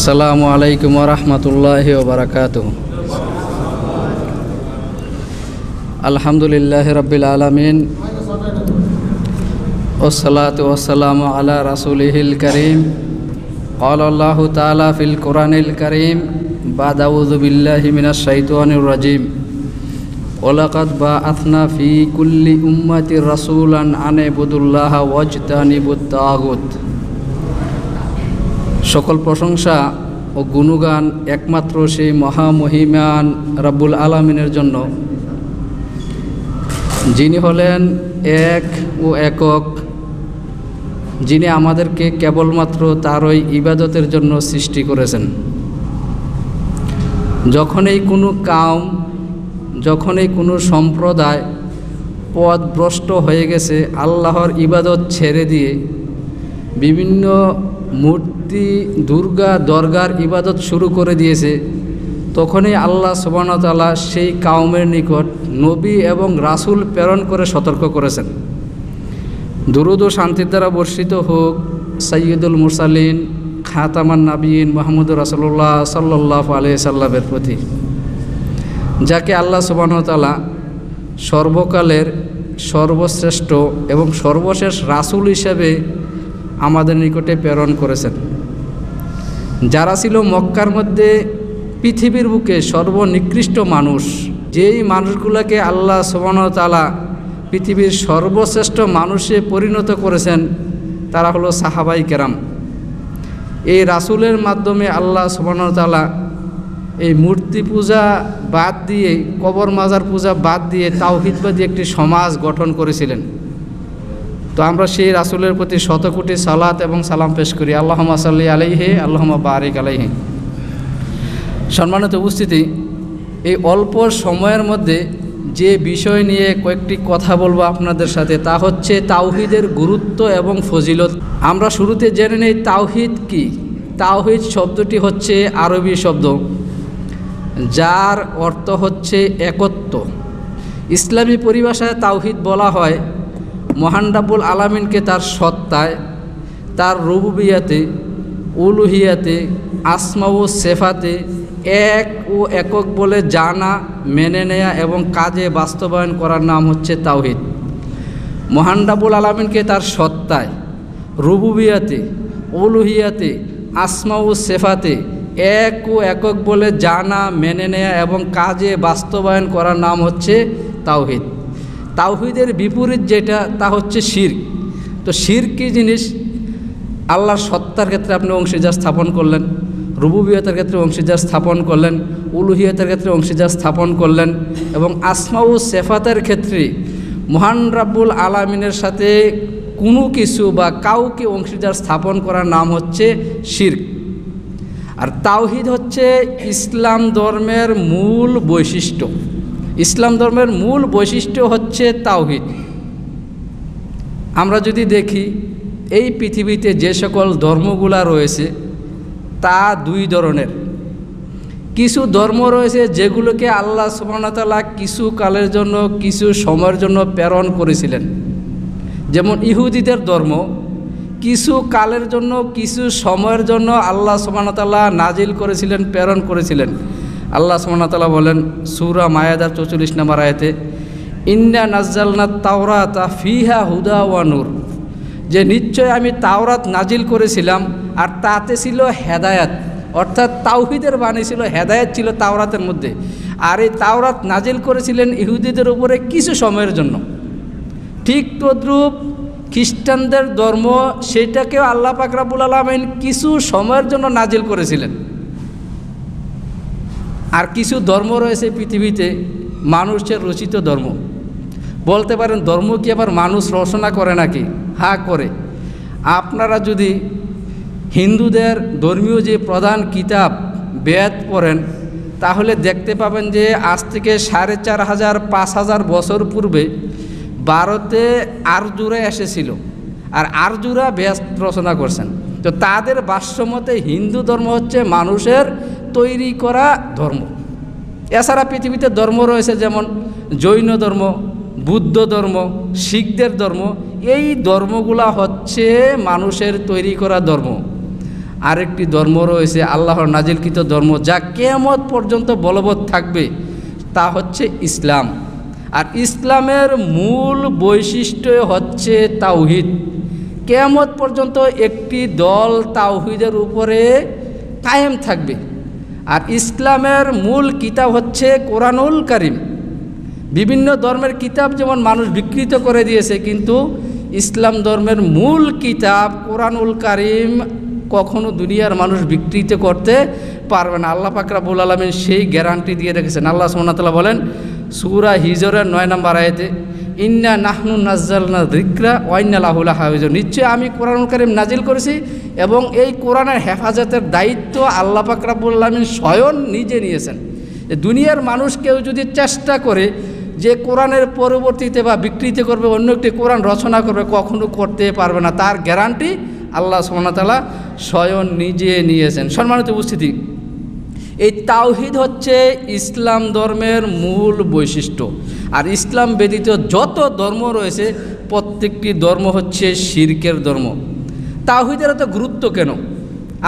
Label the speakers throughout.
Speaker 1: আসসালামু আলাইকুম রহমতুল্লাহ বারকাত আলহামদুলিল্লাহ রবিল আলমিন ওসলাত ওসালাম আলা রাসুলহিল করিম আল্লাহ তালা ফিল কোরআনিল করিম বাদাউজুবিল্লাহ মিনা সৈতানুর রাজিম ওলাকাত বা আথনা ফি কুল্লি উম্মাতি রাসুলান আনে বুদুল্লাহ ওয়াজতানি বুত্তাগুত সকল প্রশংসা ও গুণগান একমাত্র সেই মহামহিমান রাব্বুল আলমিনের জন্য যিনি হলেন এক ও একক যিনি আমাদেরকে কেবলমাত্র তারই ইবাদতের জন্য সৃষ্টি করেছেন যখনই কোনো কাম যখনই কোনো সম্প্রদায় পদভ্রষ্ট হয়ে গেছে আল্লাহর ইবাদত ছেড়ে দিয়ে বিভিন্ন মূর্তি ব্যক্তি দুর্গা দরগার ইবাদত শুরু করে দিয়েছে তখনই আল্লাহ সুবাহতালা সেই কাউমের নিকট নবী এবং রাসুল প্রেরণ করে সতর্ক করেছেন দুরুদ ও শান্তির দ্বারা বর্ষিত হোক সৈয়দুল মুরসালিন খাতামান নাবিন মাহমুদ রাসুল্লাহ সাল্লাহ আলি সাল্লামের প্রতি যাকে আল্লাহ সুবাহতালা সর্বকালের সর্বশ্রেষ্ঠ এবং সর্বশেষ রাসুল হিসেবে আমাদের নিকটে প্রেরণ করেছেন যারা ছিল মক্কার মধ্যে পৃথিবীর বুকে সর্বনিকৃষ্ট মানুষ যেই মানুষগুলোকে আল্লাহ সোবানতালা পৃথিবীর সর্বশ্রেষ্ঠ মানুষে পরিণত করেছেন তারা হলো সাহাবাই কেরাম এই রাসুলের মাধ্যমে আল্লাহ সোবানতালা এই মূর্তি পূজা বাদ দিয়ে কবর মাজার পূজা বাদ দিয়ে তাওহিদবাদী একটি সমাজ গঠন করেছিলেন তো আমরা সেই রাসুলের প্রতি শতকোটি সালাত এবং সালাম পেশ করি আল্লাহ সাল্লি আলাইহে আল্লাহ বারিক আলাইহে সম্মানিত উপস্থিতি এই অল্প সময়ের মধ্যে যে বিষয় নিয়ে কয়েকটি কথা বলবো আপনাদের সাথে তা হচ্ছে তাওহিদের গুরুত্ব এবং ফজিলত আমরা শুরুতে জেনে নেই তাওহিদ কি তাওহিদ শব্দটি হচ্ছে আরবি শব্দ যার অর্থ হচ্ছে একত্ব ইসলামী পরিভাষায় তাওহিদ বলা হয় মহান রাবুল আলামিনকে তার সত্তায় তার রুবিয়াতে উলুহিয়াতে আসমা ও সেফাতে এক ও একক বলে জানা মেনে নেয়া এবং কাজে বাস্তবায়ন করার নাম হচ্ছে তাওহিদ মহান রাবুল আলমিনকে তার সত্তায় রুবুবিয়াতে উলুহিয়াতে আসমা ও সেফাতে এক ও একক বলে জানা মেনে নেয়া এবং কাজে বাস্তবায়ন করার নাম হচ্ছে তাওহিদ তাওহিদের বিপরীত যেটা তা হচ্ছে শির তো শির কি জিনিস আল্লাহর সত্তার ক্ষেত্রে আপনি অংশীদার স্থাপন করলেন রুবুবিয়তার ক্ষেত্রে অংশীদার স্থাপন করলেন উলুহিয়তার ক্ষেত্রে অংশীদার স্থাপন করলেন এবং আসমাউ সেফাতের ক্ষেত্রে মহান রাব্বুল আলামিনের সাথে কোনো কিছু বা কাউকে অংশীদার স্থাপন করার নাম হচ্ছে শির আর তাওহিদ হচ্ছে ইসলাম ধর্মের মূল বৈশিষ্ট্য ইসলাম ধর্মের মূল বৈশিষ্ট্য হচ্ছে তাওহিদ আমরা যদি দেখি এই পৃথিবীতে যে সকল ধর্মগুলা রয়েছে তা দুই ধরনের কিছু ধর্ম রয়েছে যেগুলোকে আল্লাহ সুবাহতালা কিছু কালের জন্য কিছু সময়ের জন্য প্রেরণ করেছিলেন যেমন ইহুদিদের ধর্ম কিছু কালের জন্য কিছু সময়ের জন্য আল্লাহ সুবাহতাল্লাহ নাজিল করেছিলেন প্রেরণ করেছিলেন আল্লাহ সুমনতলা বলেন সুরা মায়াদার চৌচল্লিশ নাম্বার আয়তে ইন্দা নাজ্জালনা তাওরা তা ফিহা হুদা ওয়ানুর যে নিশ্চয় আমি তাওরাত নাজিল করেছিলাম আর তাতে ছিল হেদায়াত অর্থাৎ তাওহিদের বাণী ছিল হেদায়াত ছিল তাওরাতের মধ্যে আর এই তাওরাত নাজিল করেছিলেন ইহুদিদের উপরে কিছু সময়ের জন্য ঠিক তদ্রুপ খ্রিস্টানদের ধর্ম সেটাকেও আল্লাহ পাকরাবুল আলমিন কিছু সময়ের জন্য নাজিল করেছিলেন আর কিছু ধর্ম রয়েছে পৃথিবীতে মানুষের রচিত ধর্ম বলতে পারেন ধর্ম কি আবার মানুষ রচনা করে নাকি হা হ্যাঁ, করে আপনারা যদি হিন্দুদের ধর্মীয় যে প্রধান কিতাব বেদ পড়েন তাহলে দেখতে পাবেন যে আজ থেকে সাড়ে চার হাজার পাঁচ হাজার বছর পূর্বে ভারতে আরজুরা এসেছিল আর আরজুরা বেদ রচনা করছেন তো তাদের বাস্যমতে হিন্দু ধর্ম হচ্ছে মানুষের তৈরি করা ধর্ম এছাড়া পৃথিবীতে ধর্ম রয়েছে যেমন জৈন ধর্ম বুদ্ধ ধর্ম শিখদের ধর্ম এই ধর্মগুলা হচ্ছে মানুষের তৈরি করা ধর্ম আরেকটি ধর্ম রয়েছে আল্লাহর নাজিলকৃত ধর্ম যা কেমত পর্যন্ত বলবৎ থাকবে তা হচ্ছে ইসলাম আর ইসলামের মূল বৈশিষ্ট্য হচ্ছে তাওহিদ কেমত পর্যন্ত একটি দল তাওহিদের উপরে কায়েম থাকবে আর ইসলামের মূল কিতাব হচ্ছে কোরআনুল করিম বিভিন্ন ধর্মের কিতাব যেমন মানুষ বিকৃত করে দিয়েছে কিন্তু ইসলাম ধর্মের মূল কিতাব কোরআনুল করিম কখনো দুনিয়ার মানুষ বিকৃত করতে পারবে না আল্লাহ পাকরাবুল আলমিন সেই গ্যারান্টি দিয়ে রেখেছেন আল্লাহ সোমনাতলা বলেন সুরা হিজরের নয় নম্বর আয়তে ইন্না নাহনু নাজ্জালনা দিকরা ওয়াইন্না লাহুলা হাফিজ নিশ্চয়ই আমি কোরআন করিম নাজিল করেছি এবং এই কোরআনের হেফাজতের দায়িত্ব আল্লাহ পাকরাবুল্লামিন স্বয়ং নিজে নিয়েছেন দুনিয়ার মানুষ কেউ যদি চেষ্টা করে যে কোরআনের পরবর্তীতে বা বিকৃতি করবে অন্য একটি কোরআন রচনা করবে কখনো করতে পারবে না তার গ্যারান্টি আল্লাহ সোমনাতালা স্বয়ং নিজে নিয়েছেন সম্মানিত উপস্থিতি এই তাওহিদ হচ্ছে ইসলাম ধর্মের মূল বৈশিষ্ট্য আর ইসলাম ব্যতীত যত ধর্ম রয়েছে প্রত্যেকটি ধর্ম হচ্ছে শির্কের ধর্ম তাওহিদের এত গুরুত্ব কেন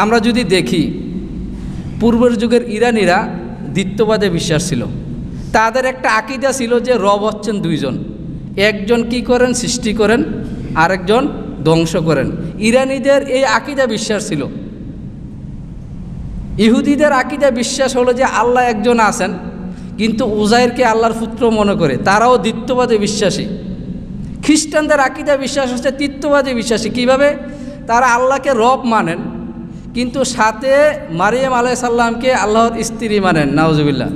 Speaker 1: আমরা যদি দেখি পূর্বের যুগের ইরানিরা দ্বিত্ববাদে বিশ্বাস ছিল তাদের একটা আকিদা ছিল যে রব হচ্ছেন দুইজন একজন কি করেন সৃষ্টি করেন আরেকজন ধ্বংস করেন ইরানিদের এই আকিদা বিশ্বাস ছিল ইহুদিদের আকিদা বিশ্বাস হলো যে আল্লাহ একজন আছেন কিন্তু উজাইরকে আল্লাহর পুত্র মনে করে তারাও দ্বিতীয়বাদে বিশ্বাসী খ্রিস্টানদের আকিদা বিশ্বাস হচ্ছে তৃত্ববাদে বিশ্বাসী কিভাবে তারা আল্লাহকে রব মানেন কিন্তু সাথে মারিয়াম আলাহ সাল্লামকে আল্লাহর স্ত্রী মানেন নাওজবিল্লা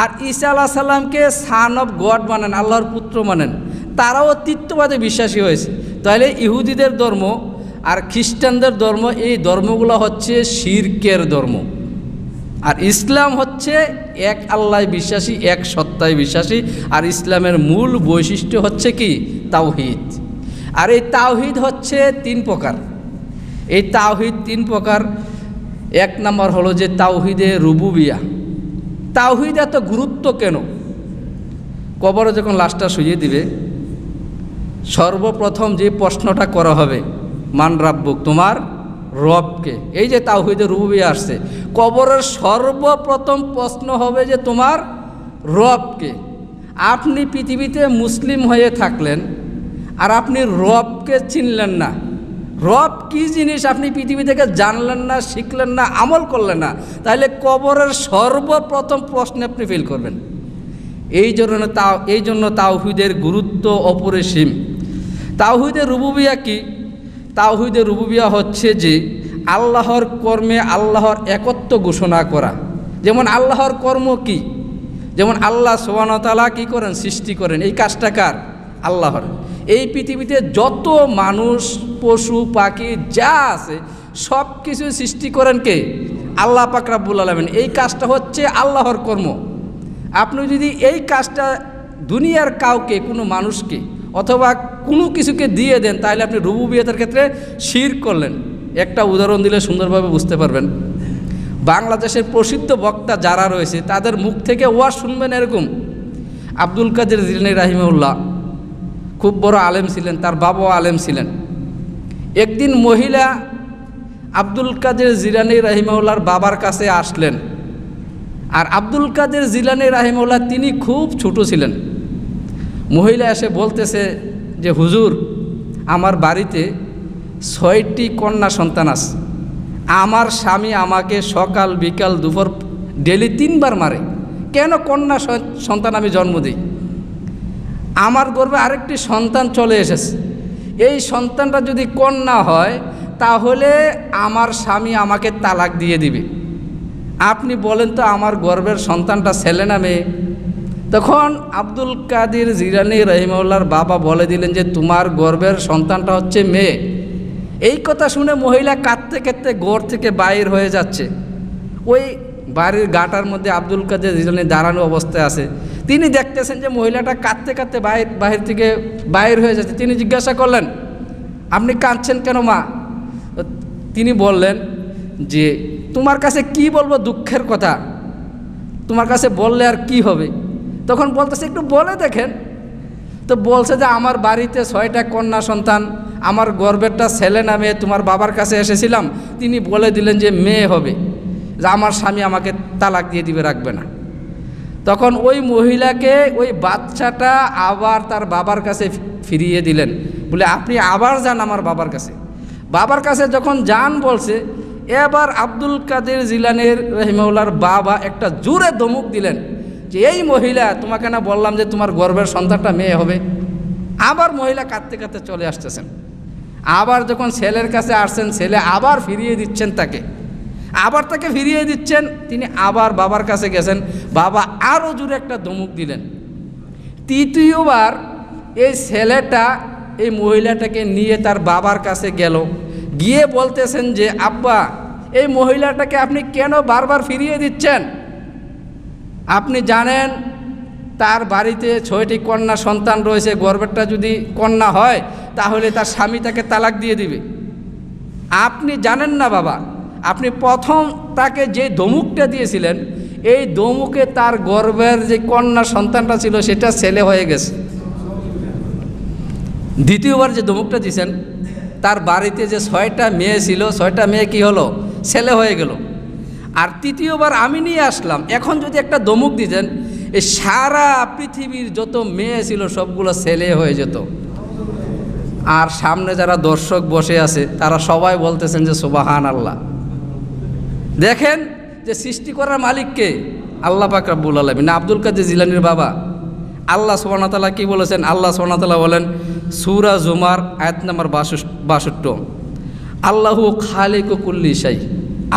Speaker 1: আর ঈসা আল্লাহ সাল্লামকে সান অফ গড মানেন আল্লাহর পুত্র মানেন তারাও তৃত্ববাদে বিশ্বাসী হয়েছে তাহলে ইহুদিদের ধর্ম আর খ্রিস্টানদের ধর্ম এই ধর্মগুলো হচ্ছে শিরকের ধর্ম আর ইসলাম হচ্ছে এক আল্লাহ বিশ্বাসী এক সত্তায় বিশ্বাসী আর ইসলামের মূল বৈশিষ্ট্য হচ্ছে কি তাওহিদ আর এই তাওহিদ হচ্ছে তিন প্রকার এই তাওহিদ তিন প্রকার এক নম্বর হলো যে তাওহিদে রুবুবিয়া তাওহিদ এত গুরুত্ব কেন কবরে যখন লাশটা শুয়ে দিবে সর্বপ্রথম যে প্রশ্নটা করা হবে মান রাব্বুক তোমার রবকে এই যে তাওহিদের রুবি আসছে কবরের সর্বপ্রথম প্রশ্ন হবে যে তোমার রবকে আপনি পৃথিবীতে মুসলিম হয়ে থাকলেন আর আপনি রবকে চিনলেন না রব কি জিনিস আপনি পৃথিবী থেকে জানলেন না শিখলেন না আমল করলেন না তাহলে কবরের সর্বপ্রথম প্রশ্নে আপনি ফিল করবেন এই জন্য তা এই জন্য তাওহিদের গুরুত্ব অপরিসীম তাওহিদের রুবুবিয়া কী তাওহিদে রুবুবিয়া হচ্ছে যে আল্লাহর কর্মে আল্লাহর একত্ব ঘোষণা করা যেমন আল্লাহর কর্ম কি যেমন আল্লাহ সোহানতালা কি করেন সৃষ্টি করেন এই কাজটা কার আল্লাহর এই পৃথিবীতে যত মানুষ পশু পাখি যা আছে সব কিছু সৃষ্টি করেন কে আল্লাহ পাকরাবুল আলমেন এই কাজটা হচ্ছে আল্লাহর কর্ম আপনি যদি এই কাজটা দুনিয়ার কাউকে কোনো মানুষকে অথবা কোনো কিছুকে দিয়ে দেন তাহলে আপনি রুবু বিয়েতের ক্ষেত্রে শির করলেন একটা উদাহরণ দিলে সুন্দরভাবে বুঝতে পারবেন বাংলাদেশের প্রসিদ্ধ বক্তা যারা রয়েছে তাদের মুখ থেকে ওয়া শুনবেন এরকম আব্দুল কাদের জিলানি রাহিমউল্লাহ খুব বড় আলেম ছিলেন তার বাবাও আলেম ছিলেন একদিন মহিলা আব্দুল কাদের জিলানি রাহিমউল্লাহর বাবার কাছে আসলেন আর আব্দুল কাদের জিলানি রাহিমউল্লাহ তিনি খুব ছোট ছিলেন মহিলা এসে বলতেছে যে হুজুর আমার বাড়িতে ছয়টি কন্যা সন্তান আছে আমার স্বামী আমাকে সকাল বিকাল দুপুর ডেলি তিনবার মারে কেন কন্যা সন্তান আমি জন্ম দিই আমার গর্বে আরেকটি সন্তান চলে এসেছে এই সন্তানটা যদি কন্যা হয় তাহলে আমার স্বামী আমাকে তালাক দিয়ে দিবে আপনি বলেন তো আমার গর্বের সন্তানটা ছেলে না মেয়ে তখন আব্দুল কাদির জিরানি রহিমউল্লার বাবা বলে দিলেন যে তোমার গর্বের সন্তানটা হচ্ছে মেয়ে এই কথা শুনে মহিলা কাঁদতে কাঁদতে গোর থেকে বাইর হয়ে যাচ্ছে ওই বাড়ির গাটার মধ্যে আব্দুল কাদের জিরানি দাঁড়ানো অবস্থায় আছে তিনি দেখতেছেন যে মহিলাটা কাঁদতে কাঁদতে বাইর বাহির থেকে বাইর হয়ে যাচ্ছে তিনি জিজ্ঞাসা করলেন আপনি কাঁদছেন কেন মা তিনি বললেন যে তোমার কাছে কি বলবো দুঃখের কথা তোমার কাছে বললে আর কি হবে তখন বলতেছে একটু বলে দেখেন তো বলছে যে আমার বাড়িতে ছয়টা কন্যা সন্তান আমার গর্বেরটা ছেলে নামে তোমার বাবার কাছে এসেছিলাম তিনি বলে দিলেন যে মেয়ে হবে যে আমার স্বামী আমাকে তালাক দিয়ে দিবে রাখবে না তখন ওই মহিলাকে ওই বাচ্চাটা আবার তার বাবার কাছে ফিরিয়ে দিলেন বলে আপনি আবার যান আমার বাবার কাছে বাবার কাছে যখন যান বলছে এবার আব্দুল কাদের জিলানের রহিমাউল্লার বাবা একটা জোরে দমুক দিলেন যে এই মহিলা তোমাকে না বললাম যে তোমার গর্বের সন্তানটা মেয়ে হবে আবার মহিলা কাঁদতে কাঁদতে চলে আসতেছেন আবার যখন ছেলের কাছে আসছেন ছেলে আবার ফিরিয়ে দিচ্ছেন তাকে আবার তাকে ফিরিয়ে দিচ্ছেন তিনি আবার বাবার কাছে গেছেন বাবা আরও জোরে একটা ধমুক দিলেন তৃতীয়বার এই ছেলেটা এই মহিলাটাকে নিয়ে তার বাবার কাছে গেল গিয়ে বলতেছেন যে আব্বা এই মহিলাটাকে আপনি কেন বারবার ফিরিয়ে দিচ্ছেন আপনি জানেন তার বাড়িতে ছয়টি কন্যা সন্তান রয়েছে গর্বেরটা যদি কন্যা হয় তাহলে তার স্বামী তাকে তালাক দিয়ে দিবে আপনি জানেন না বাবা আপনি প্রথম তাকে যে ধমুকটা দিয়েছিলেন এই দমুকে তার গর্বের যে কন্যা সন্তানটা ছিল সেটা ছেলে হয়ে গেছে দ্বিতীয়বার যে দমুকটা দিয়েছেন তার বাড়িতে যে ছয়টা মেয়ে ছিল ছয়টা মেয়ে কি হলো ছেলে হয়ে গেল আর তৃতীয়বার আমি নিয়ে আসলাম এখন যদি একটা দমুক দিতেন এই সারা পৃথিবীর যত মেয়ে ছিল সবগুলো ছেলে হয়ে যেত আর সামনে যারা দর্শক বসে আছে তারা সবাই বলতেছেন যে সুবাহান আল্লাহ দেখেন যে সৃষ্টি করার মালিককে আল্লাহ পাক রাব্বুল না আব্দুল কাজী জিলানির বাবা আল্লাহ সোহানতালা কি বলেছেন আল্লাহ সোহানতালা বলেন সুরা জুমার আয়াত নাম্বার বাষট্ট আল্লাহু খালেক কুল্লি সাই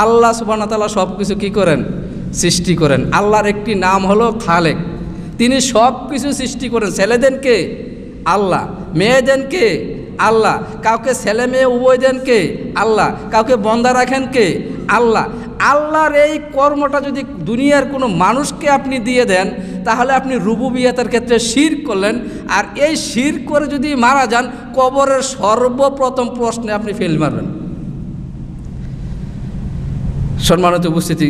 Speaker 1: আল্লাহ সুবাহতালা সব কিছু কী করেন সৃষ্টি করেন আল্লাহর একটি নাম হলো খালেক তিনি সব কিছু সৃষ্টি করেন কে আল্লাহ মেয়ে কে আল্লাহ কাউকে ছেলে মেয়ে উভয় দেন কে আল্লাহ কাউকে বন্দা রাখেন কে আল্লাহ আল্লাহর এই কর্মটা যদি দুনিয়ার কোনো মানুষকে আপনি দিয়ে দেন তাহলে আপনি রুবুবিয়াতের ক্ষেত্রে শির করলেন আর এই শির করে যদি মারা যান কবরের সর্বপ্রথম প্রশ্নে আপনি ফেল মারবেন সম্মানিত উপস্থিতি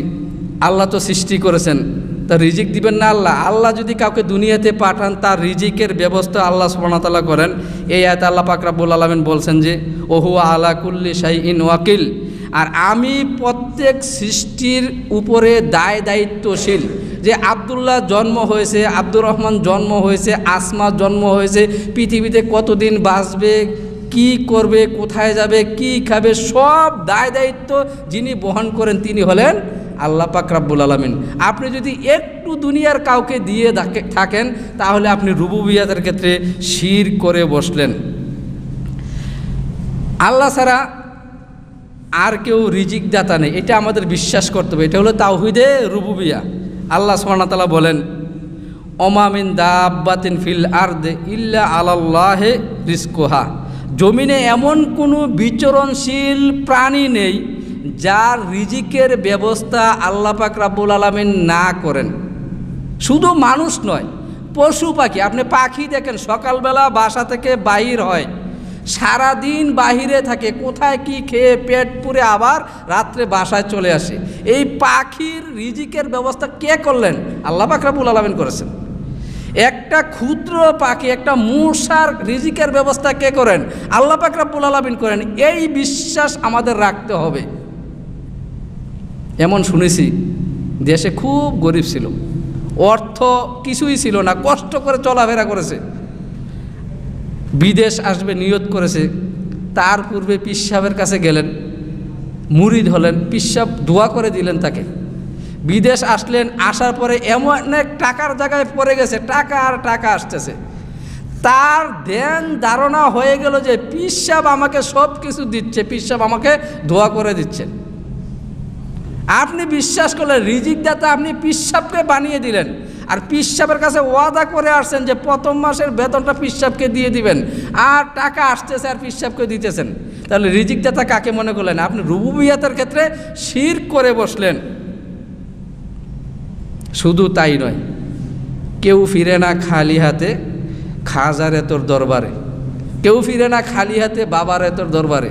Speaker 1: আল্লাহ তো সৃষ্টি করেছেন তা রিজিক দিবেন না আল্লাহ আল্লাহ যদি কাউকে দুনিয়াতে পাঠান তার রিজিকের ব্যবস্থা আল্লাহ সুবাহতাল্লাহ করেন এই আয়তা আল্লাহ পাকরাবুল আলমেন বলছেন যে ওহু আল্লাহ কুল্লি শাহ ইন ওয়াকিল আর আমি প্রত্যেক সৃষ্টির উপরে দায় দায়িত্বশীল যে আবদুল্লাহ জন্ম হয়েছে আব্দুর রহমান জন্ম হয়েছে আসমা জন্ম হয়েছে পৃথিবীতে কতদিন বাঁচবে কি করবে কোথায় যাবে কি খাবে সব দায় দায়িত্ব যিনি বহন করেন তিনি হলেন আল্লাহ পাক রাব্বুল আলমিন আপনি যদি একটু দুনিয়ার কাউকে দিয়ে থাকেন তাহলে আপনি রুবুবিয়াতের ক্ষেত্রে শির করে বসলেন আল্লাহ ছাড়া আর কেউ রিজিক দাতা নেই এটা আমাদের বিশ্বাস করতে হবে এটা হলো তাওহিদে রুবুবিয়া আল্লাহ সোহানাতালা বলেন অমামিন দাব্বাতিন ফিল দে ইল্লা আলাল্লাহে রিস্কোহা জমিনে এমন কোনো বিচরণশীল প্রাণী নেই যার রিজিকের ব্যবস্থা আল্লাপাক রাব্বুল আলমিন না করেন শুধু মানুষ নয় পশু পাখি আপনি পাখি দেখেন সকালবেলা বাসা থেকে বাহির হয় সারাদিন বাহিরে থাকে কোথায় কি খেয়ে পেট পুরে আবার রাত্রে বাসায় চলে আসে এই পাখির রিজিকের ব্যবস্থা কে করলেন আল্লাহ রাবুল আলমিন করেছেন একটা ক্ষুদ্র পাখি একটা মূষার রিজিকের ব্যবস্থা কে করেন আল্লাহ পাক রাব্বুল করেন এই বিশ্বাস আমাদের রাখতে হবে এমন শুনেছি দেশে খুব গরিব ছিল অর্থ কিছুই ছিল না কষ্ট করে চলাফেরা করেছে বিদেশ আসবে নিয়ত করেছে তার পূর্বে পিসাবের কাছে গেলেন মুরিদ হলেন পিসাব দোয়া করে দিলেন তাকে বিদেশ আসলেন আসার পরে এমন অনেক টাকার জায়গায় পড়ে গেছে টাকা আর টাকা আসতেছে তার ধ্যান ধারণা হয়ে গেল যে পিসাব আমাকে সব কিছু দিচ্ছে পিসাব আমাকে ধোয়া করে দিচ্ছেন আপনি বিশ্বাস করলেন রিজিক দাতা আপনি পিসাবকে বানিয়ে দিলেন আর পিসাবের কাছে ওয়াদা করে আসছেন যে প্রথম মাসের বেতনটা পিসাবকে দিয়ে দিবেন আর টাকা আসতেছে আর পিসাবকে দিতেছেন তাহলে রিজিক দাতা কাকে মনে করলেন আপনি রুবুবিয়াতের ক্ষেত্রে শির করে বসলেন শুধু তাই নয় কেউ ফিরে না খালি হাতে খাজারে তোর দরবারে কেউ ফিরে না খালি হাতে বাবারে তোর দরবারে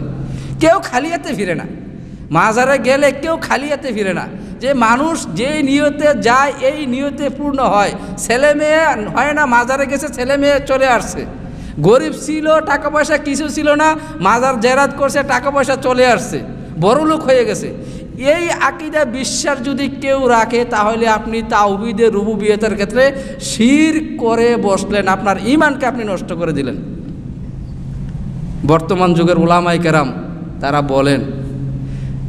Speaker 1: কেউ খালি হাতে ফিরে না মাজারে গেলে কেউ খালি হাতে ফিরে না যে মানুষ যে নিয়তে যায় এই নিয়তে পূর্ণ হয় ছেলে মেয়ে হয় না মাজারে গেছে ছেলে মেয়ে চলে আসছে গরিব ছিল টাকা পয়সা কিছু ছিল না মাজার জেরাত করছে টাকা পয়সা চলে আসছে বড়লোক হয়ে গেছে এই আকিদা বিশ্বাস যদি কেউ রাখে তাহলে আপনি রুবু বিয়েতের ক্ষেত্রে শির করে বসলেন আপনার ইমানকে আপনি নষ্ট করে দিলেন বর্তমান যুগের ওলামাই কেরাম তারা বলেন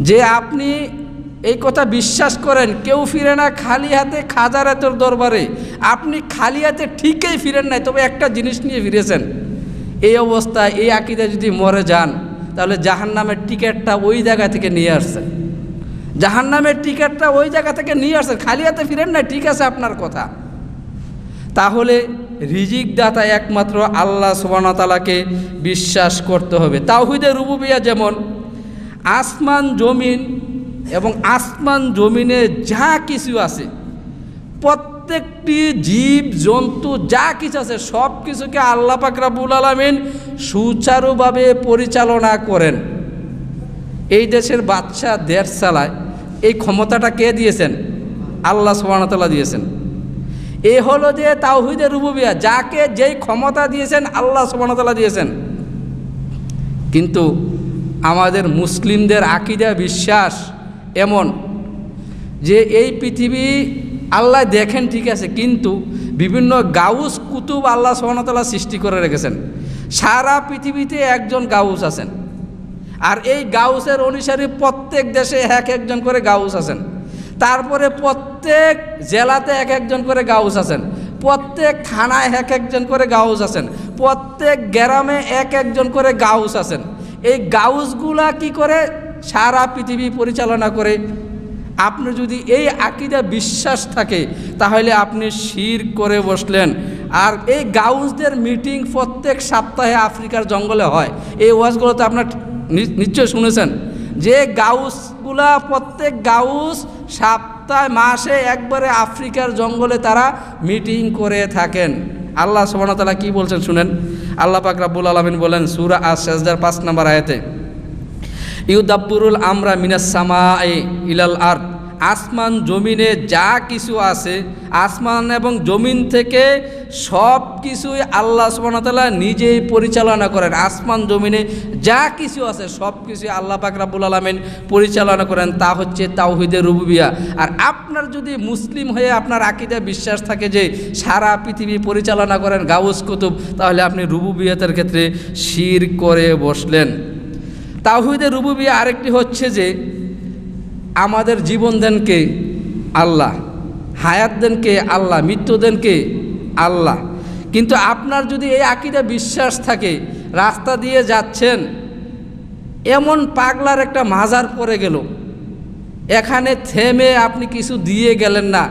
Speaker 1: যে আপনি এই কথা বিশ্বাস করেন কেউ ফিরে না খালি হাতে খাজার হাতের দরবারে আপনি খালি হাতে ঠিকই ফিরেন নাই তবে একটা জিনিস নিয়ে ফিরেছেন এই অবস্থায় এই আকিদা যদি মরে যান তাহলে জাহান নামের টিকিটটা ওই জায়গা থেকে নিয়ে আসছে জাহান নামের টিকিটটা ওই জায়গা থেকে নিয়ে আসেন খালি হাতে ফিরেন না ঠিক আছে আপনার কথা তাহলে রিজিক দাতা একমাত্র আল্লাহ সুবানতালাকে বিশ্বাস করতে হবে তাওহিদের রুবুবিয়া যেমন আসমান জমিন এবং আসমান জমিনে যা কিছু আছে প্রত্যেকটি জীব জন্তু যা কিছু আছে সব কিছুকে আল্লাহ রাবুল আলমিন সুচারুভাবে পরিচালনা করেন এই দেশের বাচ্চা দেশ চালায় এই ক্ষমতাটা কে দিয়েছেন আল্লাহ সোহানতলা দিয়েছেন এ হলো যে তাওহিদের রুবুবিয়া যাকে যেই ক্ষমতা দিয়েছেন আল্লাহ সোহানতলা দিয়েছেন কিন্তু আমাদের মুসলিমদের আকিদা বিশ্বাস এমন যে এই পৃথিবী আল্লাহ দেখেন ঠিক আছে কিন্তু বিভিন্ন গাউস কুতুব আল্লাহ সোহানতলা সৃষ্টি করে রেখেছেন সারা পৃথিবীতে একজন গাউস আছেন আর এই গাউসের অনুসারী প্রত্যেক দেশে এক একজন করে গাউস আছেন তারপরে প্রত্যেক জেলাতে এক একজন করে গাউস আছেন প্রত্যেক থানায় এক একজন করে গাউস আছেন প্রত্যেক গ্রামে এক একজন করে গাউস আছেন এই গাউসগুলা কি করে সারা পৃথিবী পরিচালনা করে আপনি যদি এই আকিদা বিশ্বাস থাকে তাহলে আপনি শির করে বসলেন আর এই গাউসদের মিটিং প্রত্যেক সপ্তাহে আফ্রিকার জঙ্গলে হয় এই ওয়াজগুলোতে আপনার নিশ্চয় শুনেছেন যে গাউসগুলা প্রত্যেক গাউস সপ্তাহে মাসে একবারে আফ্রিকার জঙ্গলে তারা মিটিং করে থাকেন আল্লাহ সোবানতালা কি বলছেন শুনেন আল্লাহ পাক রাব্বুল আলমিন বলেন সুরা আর শেষদার পাঁচ নম্বর আয়তে ইউদাব্বুরুল আমরা মিনাসামা সামা ইলাল আর্ট আসমান জমিনে যা কিছু আছে আসমান এবং জমিন থেকে সব কিছুই আল্লাহ সুবাহতাল্লাহ নিজেই পরিচালনা করেন আসমান জমিনে যা কিছু আছে সব কিছুই আল্লাহ পাকরাবুল আলমিন পরিচালনা করেন তা হচ্ছে তাওহিদের রুবুবিয়া আর আপনার যদি মুসলিম হয়ে আপনার আকিদা বিশ্বাস থাকে যে সারা পৃথিবী পরিচালনা করেন গাউস কুতুব তাহলে আপনি রুবুবিয়াতের ক্ষেত্রে শির করে বসলেন তাওহিদের রুবুবিয়া আরেকটি হচ্ছে যে আমাদের জীবন দেন কে আল্লাহ হায়াত দেন কে আল্লাহ মৃত্যু দেন কে আল্লাহ কিন্তু আপনার যদি এই আকিটা বিশ্বাস থাকে রাস্তা দিয়ে যাচ্ছেন এমন পাগলার একটা মাজার পড়ে গেল এখানে থেমে আপনি কিছু দিয়ে গেলেন না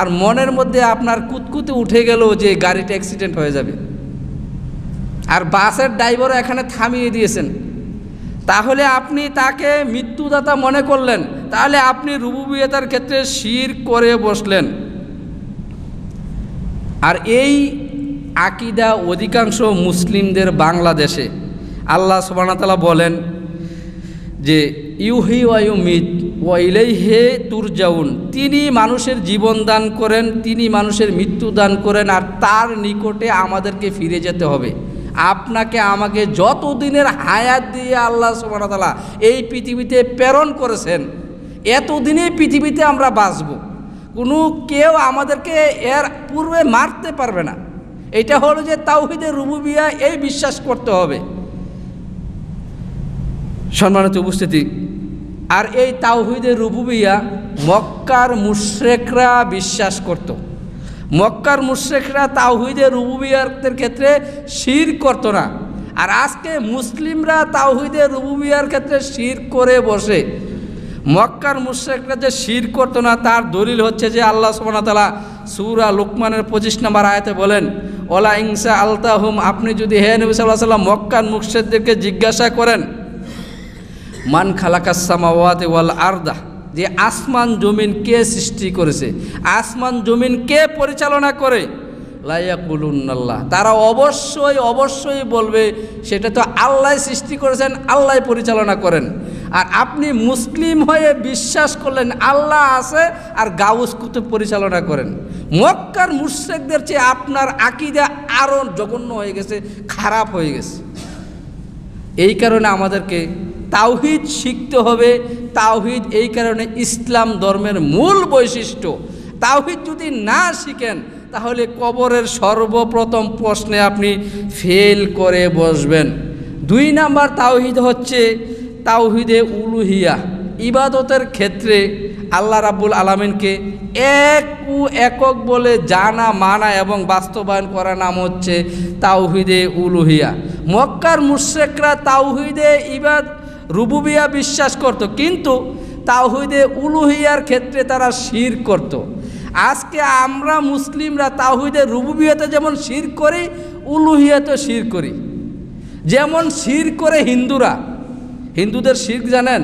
Speaker 1: আর মনের মধ্যে আপনার কুতকুতে উঠে গেল যে গাড়িটা অ্যাক্সিডেন্ট হয়ে যাবে আর বাসের ড্রাইভারও এখানে থামিয়ে দিয়েছেন তাহলে আপনি তাকে মৃত্যুদাতা মনে করলেন তাহলে আপনি রুবুবিয়তার ক্ষেত্রে শির করে বসলেন আর এই আকিদা অধিকাংশ মুসলিমদের বাংলাদেশে আল্লাহ সোবানাতলা বলেন যে ইউহি ওয়ুমিত ওয়াইলাই হে তুরজাউন তিনি মানুষের জীবন দান করেন তিনি মানুষের মৃত্যু দান করেন আর তার নিকটে আমাদেরকে ফিরে যেতে হবে আপনাকে আমাকে যত দিনের হায়াত দিয়ে আল্লাহ সুবাহতালা এই পৃথিবীতে প্রেরণ করেছেন এতদিনে পৃথিবীতে আমরা বাঁচব কোনো কেউ আমাদেরকে এর পূর্বে মারতে পারবে না এটা হলো যে তাওহিদে বিয়া এই বিশ্বাস করতে হবে সম্মানিত উপস্থিতি আর এই তাওহিদে বিয়া মক্কার মুশ্রেকরা বিশ্বাস করতো মক্কার মুশ্রেকরা তাওহিদের রুবুবিয়ারদের ক্ষেত্রে শির করতো না আর আজকে মুসলিমরা তাওহিদের রুবুবিয়ার ক্ষেত্রে শির করে বসে মক্কার মুশ্রেকরা যে শির করতো না তার দলিল হচ্ছে যে আল্লাহ সুবাহতালা সুরা লুকমানের পঁচিশ নম্বর আয়তে বলেন ওলা ইংসা আলতাহুম আপনি যদি হে নবী সাল্লাহ সাল্লাম মক্কার মুর্শেদদেরকে জিজ্ঞাসা করেন মান খালাকাসামাওয়াতে ওয়াল আর্দা যে আসমান জমিন কে সৃষ্টি করেছে আসমান জমিন কে পরিচালনা করে লাইয়াকুল্লাহ তারা অবশ্যই অবশ্যই বলবে সেটা তো আল্লাহ সৃষ্টি করেছেন আল্লাহ পরিচালনা করেন আর আপনি মুসলিম হয়ে বিশ্বাস করলেন আল্লাহ আছে আর গাউস কুতুব পরিচালনা করেন মক্কার মুর্শেকদের চেয়ে আপনার আকিদা আরও জঘন্য হয়ে গেছে খারাপ হয়ে গেছে এই কারণে আমাদেরকে তাওহিদ শিখতে হবে তাওহিদ এই কারণে ইসলাম ধর্মের মূল বৈশিষ্ট্য তাওহিদ যদি না শিখেন তাহলে কবরের সর্বপ্রথম প্রশ্নে আপনি ফেল করে বসবেন দুই নাম্বার তাওহিদ হচ্ছে তাওহিদে উলুহিয়া ইবাদতের ক্ষেত্রে আল্লাহ রাব্বুল আলমিনকে এক উ একক বলে জানা মানা এবং বাস্তবায়ন করা নাম হচ্ছে তাওহিদে উলুহিয়া মক্কার মুশ্রেকরা তাওহিদে ইবাদ রুবুবিয়া বিশ্বাস করত কিন্তু তাওহিদে উলুহিয়ার ক্ষেত্রে তারা শির করত। আজকে আমরা মুসলিমরা তাওহিদে রুবুবিয়াতে যেমন শির করি উলুহিয়াতে শির করি যেমন শির করে হিন্দুরা হিন্দুদের শির জানেন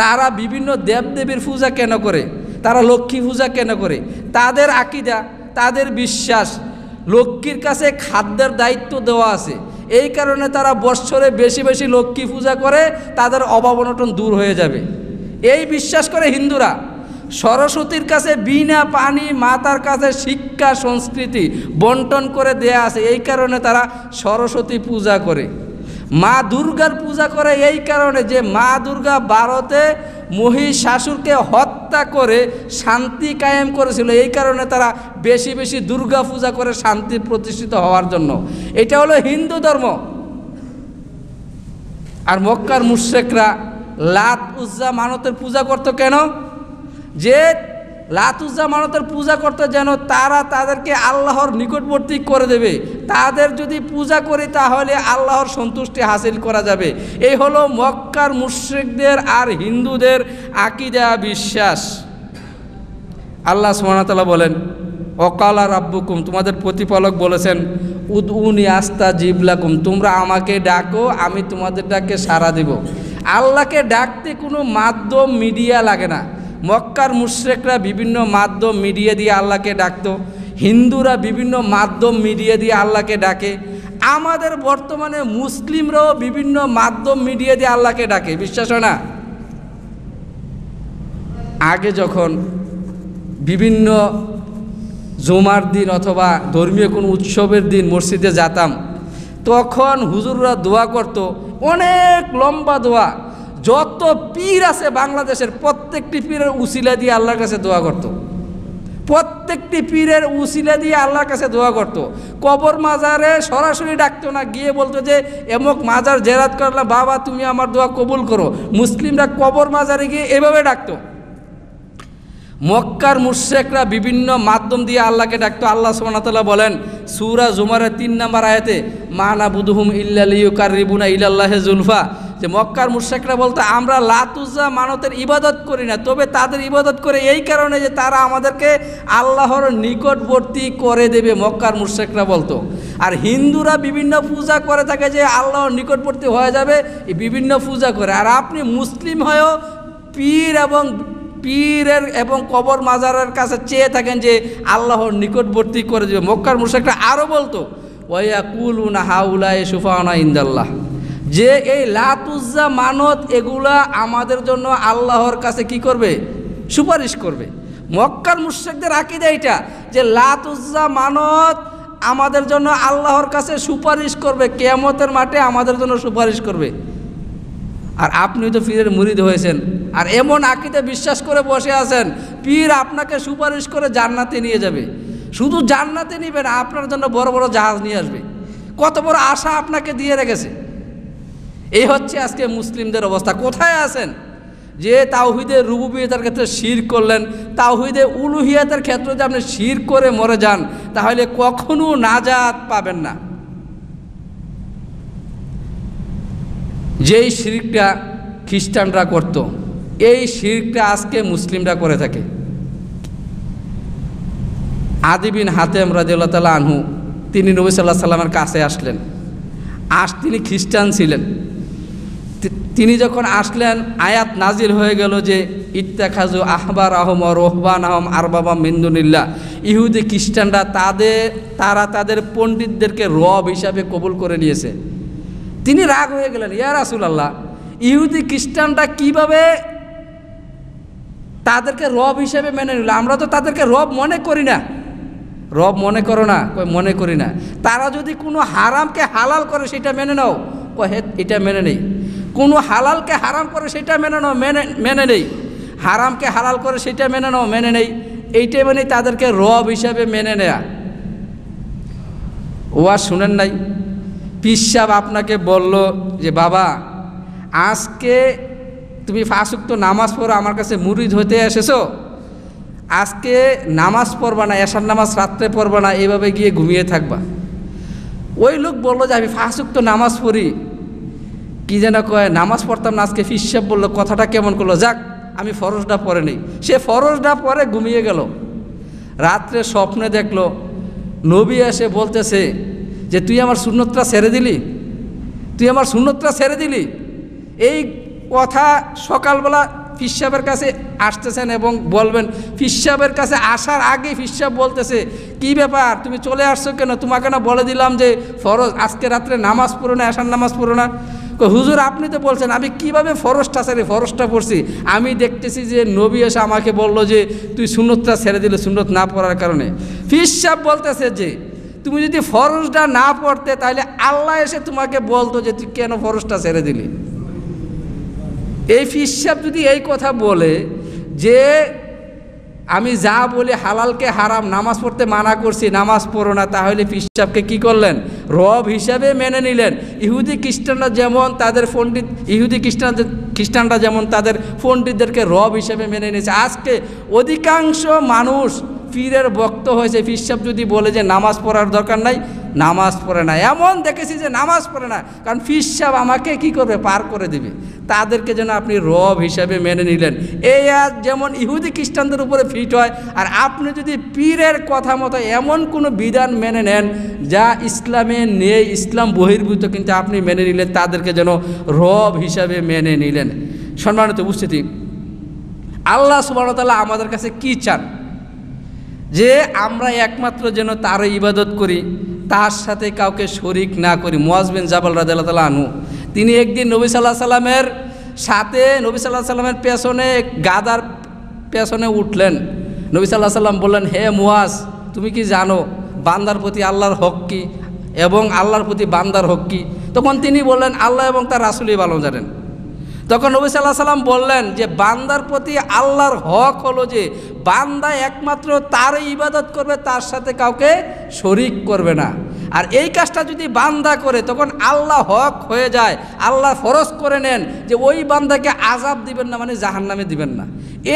Speaker 1: তারা বিভিন্ন দেবদেবীর পূজা কেন করে তারা লক্ষ্মী পূজা কেন করে তাদের আকিদা তাদের বিশ্বাস লক্ষ্মীর কাছে খাদ্যের দায়িত্ব দেওয়া আছে এই কারণে তারা বৎসরে বেশি বেশি লক্ষ্মী পূজা করে তাদের অভাব অনটন দূর হয়ে যাবে এই বিশ্বাস করে হিন্দুরা সরস্বতীর কাছে বিনা পানি মাতার কাছে শিক্ষা সংস্কৃতি বন্টন করে দেয়া আছে এই কারণে তারা সরস্বতী পূজা করে মা দুর্গার পূজা করে এই কারণে যে মা দুর্গা ভারতে শাশুরকে হত্যা করে শান্তি কায়েম করেছিল এই কারণে তারা বেশি বেশি দুর্গা পূজা করে শান্তি প্রতিষ্ঠিত হওয়ার জন্য এটা হলো হিন্দু ধর্ম আর মক্কার মুর্শেকরা লাত উজ্জা মানতের পূজা করত কেন যে মানতের পূজা করতে যেন তারা তাদেরকে আল্লাহর নিকটবর্তী করে দেবে তাদের যদি পূজা করি তাহলে আল্লাহর সন্তুষ্টি হাসিল করা যাবে এই হলো মক্কার মুশ্রিকদের আর হিন্দুদের আকিদা বিশ্বাস আল্লাহ সোমানতলা বলেন আর আব্বুকুম তোমাদের প্রতিপালক বলেছেন উদ উনি আস্তা জিবলাকুম তোমরা আমাকে ডাকো আমি তোমাদের ডাকে সাড়া দেব আল্লাহকে ডাকতে কোনো মাধ্যম মিডিয়া লাগে না মক্কার মুশ্রেকরা বিভিন্ন মাধ্যম মিডিয়া দিয়ে আল্লাহকে ডাকত হিন্দুরা বিভিন্ন মাধ্যম মিডিয়া দিয়ে আল্লাহকে ডাকে আমাদের বর্তমানে মুসলিমরাও বিভিন্ন মাধ্যম মিডিয়া দিয়ে আল্লাহকে ডাকে বিশ্বাস না আগে যখন বিভিন্ন জুমার দিন অথবা ধর্মীয় কোনো উৎসবের দিন মসজিদে যেতাম তখন হুজুররা দোয়া করত অনেক লম্বা দোয়া যত পীর আছে বাংলাদেশের প্রত্যেকটি পীরের উসিলা দিয়ে আল্লাহর কাছে দোয়া করত প্রত্যেকটি পীরের উসিলা দিয়ে আল্লাহর কাছে দোয়া করত কবর মাজারে সরাসরি ডাকতো না গিয়ে বলতো যে এমক মাজার জেরাত করলাম বাবা তুমি আমার দোয়া কবুল করো মুসলিমরা কবর মাজারে গিয়ে এভাবে ডাকতো মক্কার মুর্শেকরা বিভিন্ন মাধ্যম দিয়ে আল্লাহকে ডাকতো আল্লাহ সোনাতলা বলেন সুরা জুমারের তিন নম্বর আয়াতে মানা বুধুহুম ইল্লা ইউ কার রিবুনা ইল্লাহে জুলফা যে মক্কার মুর্শেকরা বলতো আমরা লাতুজা মানতের ইবাদত করি না তবে তাদের ইবাদত করে এই কারণে যে তারা আমাদেরকে আল্লাহর নিকটবর্তী করে দেবে মক্কার মুর্শেকরা বলতো আর হিন্দুরা বিভিন্ন পূজা করে থাকে যে আল্লাহর নিকটবর্তী হয়ে যাবে বিভিন্ন পূজা করে আর আপনি মুসলিম হয়েও পীর এবং পীরের এবং কবর মাজারের কাছে চেয়ে থাকেন যে আল্লাহর নিকটবর্তী করে দেবে মক্কার মুর্শেকরা আরও বলতো কুল উনা হাউলা সুফানা ইন্দাল্লাহ যে এই লাতুজ্জা মানত এগুলা আমাদের জন্য আল্লাহর কাছে কি করবে সুপারিশ করবে মক্কার মুর্শেকদের দেয় এটা যে লাতুজ্জা মানত আমাদের জন্য আল্লাহর কাছে সুপারিশ করবে কেয়ামতের মাঠে আমাদের জন্য সুপারিশ করবে আর আপনি তো পীরের মুরিদ হয়েছেন আর এমন আঁকিতে বিশ্বাস করে বসে আছেন পীর আপনাকে সুপারিশ করে জান্নাতে নিয়ে যাবে শুধু জান্নাতে নিবেন আপনার জন্য বড় বড় জাহাজ নিয়ে আসবে কত বড় আশা আপনাকে দিয়ে রেখেছে এই হচ্ছে আজকে মুসলিমদের অবস্থা কোথায় আছেন যে তাওহিদে রুবুবিহতার ক্ষেত্রে শির করলেন তাওহিদে উলুহিয়াতের ক্ষেত্রে যদি আপনি শির করে মরে যান তাহলে কখনো নাজাত পাবেন না যেই শিরকটা খ্রিস্টানরা করত এই শিরকটা আজকে মুসলিমরা করে থাকে আদিবিন হাতেম রাজিউল্লা তালা আনহু তিনি নবী সাল্লাহ সাল্লামের কাছে আসলেন আস তিনি খ্রিস্টান ছিলেন তিনি যখন আসলেন আয়াত নাজির হয়ে গেল যে ইত্তাখাজু আহবার আহম রোহবান আহম আর বাবা মিন্দুনিল্লা ইহুদি খ্রিস্টানরা তাদের তারা তাদের পণ্ডিতদেরকে রব হিসাবে কবুল করে নিয়েছে তিনি রাগ হয়ে গেলেন ইয়া রাসুল আল্লাহ ইহুদি খ্রিস্টানরা কিভাবে তাদেরকে রব হিসেবে মেনে নিল আমরা তো তাদেরকে রব মনে করি না রব মনে করো না মনে করি না তারা যদি কোনো হারামকে হালাল করে সেটা মেনে নাও কয় হে এটা মেনে নেই কোনো হালালকে হারাম করে সেটা মেনে নাও মেনে মেনে নেই হারামকে হালাল করে সেটা মেনে নাও মেনে নেই এইটাই মানে তাদেরকে রব হিসাবে মেনে নেয়া ও আর শুনেন নাই পিসাব আপনাকে বলল যে বাবা আজকে তুমি ফাঁসুক্ত নামাজ পড়ো আমার কাছে মুরিদ হতে এসেছো আজকে নামাজ পড়বা না এসার নামাজ রাত্রে পড়বা না এভাবে গিয়ে ঘুমিয়ে থাকবা ওই লোক বললো যে আমি ফাঁসুক্ত নামাজ পড়ি কি যেন কয় নামাজ পড়তাম না আজকে ফিসাব বললো কথাটা কেমন করলো যাক আমি ফরজটা পরে নেই সে ফরজটা পরে ঘুমিয়ে গেল রাত্রে স্বপ্নে দেখলো নবী এসে বলতেছে যে তুই আমার শূন্যতটা ছেড়ে দিলি তুই আমার শূন্যতটা ছেড়ে দিলি এই কথা সকালবেলা ফিসাবের কাছে আসতেছেন এবং বলবেন ফিসাবের কাছে আসার আগে ফিসাব বলতেছে কি ব্যাপার তুমি চলে আসছো কেন তোমাকে না বলে দিলাম যে ফরজ আজকে রাত্রে নামাজ পড়ো না আসার নামাজ পড়ো না হুজুর আপনি তো বলছেন আমি কিভাবে ফরসটা ছেড়ে ফরসটা পড়ছি আমি দেখতেছি যে নবী এসে আমাকে বলল যে তুই সুন্নতটা ছেড়ে দিলে সুন্নত না পড়ার কারণে ফিসাব বলতেছে যে তুমি যদি ফরজটা না পড়তে তাহলে আল্লাহ এসে তোমাকে বলতো যে তুই কেন ফরসটা ছেড়ে দিলি এই ফিসাব যদি এই কথা বলে যে আমি যা বলি হালালকে হারাম নামাজ পড়তে মানা করছি নামাজ পড়ো না তাহলে পিসাবকে কি করলেন রব হিসাবে মেনে নিলেন ইহুদি খ্রিস্টানরা যেমন তাদের পণ্ডিত ইহুদি খ্রিস্টান খ্রিস্টানরা যেমন তাদের পণ্ডিতদেরকে রব হিসাবে মেনে নিয়েছে আজকে অধিকাংশ মানুষ পীরের ভক্ত হয়েছে পিসাব যদি বলে যে নামাজ পড়ার দরকার নাই নামাজ পড়ে না এমন দেখেছি যে নামাজ পড়ে না কারণ পিসাব আমাকে কি করবে পার করে দিবে তাদেরকে যেন আপনি রব হিসাবে মেনে নিলেন এই আজ যেমন ইহুদি খ্রিস্টানদের উপরে ফিট হয় আর আপনি যদি পীরের কথা মতো এমন কোনো বিধান মেনে নেন যা ইসলামে নেই ইসলাম বহির্ভূত কিন্তু আপনি মেনে নিলেন তাদেরকে যেন রব হিসাবে মেনে নিলেন সম্মানিত উপস্থিতি আল্লাহ সুবাহতাল্লাহ আমাদের কাছে কি চান যে আমরা একমাত্র যেন তারও ইবাদত করি তার সাথে কাউকে শরিক না করি মোয়াজবিন জাবাল রাজাল্লাহ আনু তিনি একদিন নবী সাল্লাহ সাল্লামের সাথে নবী সাল্লাহ সাল্লামের পেছনে গাদার পেছনে উঠলেন নবী সাল্লাহ সাল্লাম বললেন হে মুয়াজ তুমি কি জানো বান্দার প্রতি আল্লাহর হক কি এবং আল্লাহর প্রতি বান্দার হক কি তখন তিনি বললেন আল্লাহ এবং তার রাসুলই ভালো জানেন তখন নবী সাল্লাহ সাল্লাম বললেন যে বান্দার প্রতি আল্লাহর হক হলো যে বান্দা একমাত্র তারই ইবাদত করবে তার সাথে কাউকে শরিক করবে না আর এই কাজটা যদি বান্দা করে তখন আল্লাহ হক হয়ে যায় আল্লাহ ফরজ করে নেন যে ওই বান্দাকে আজাব দিবেন না মানে জাহান নামে দিবেন না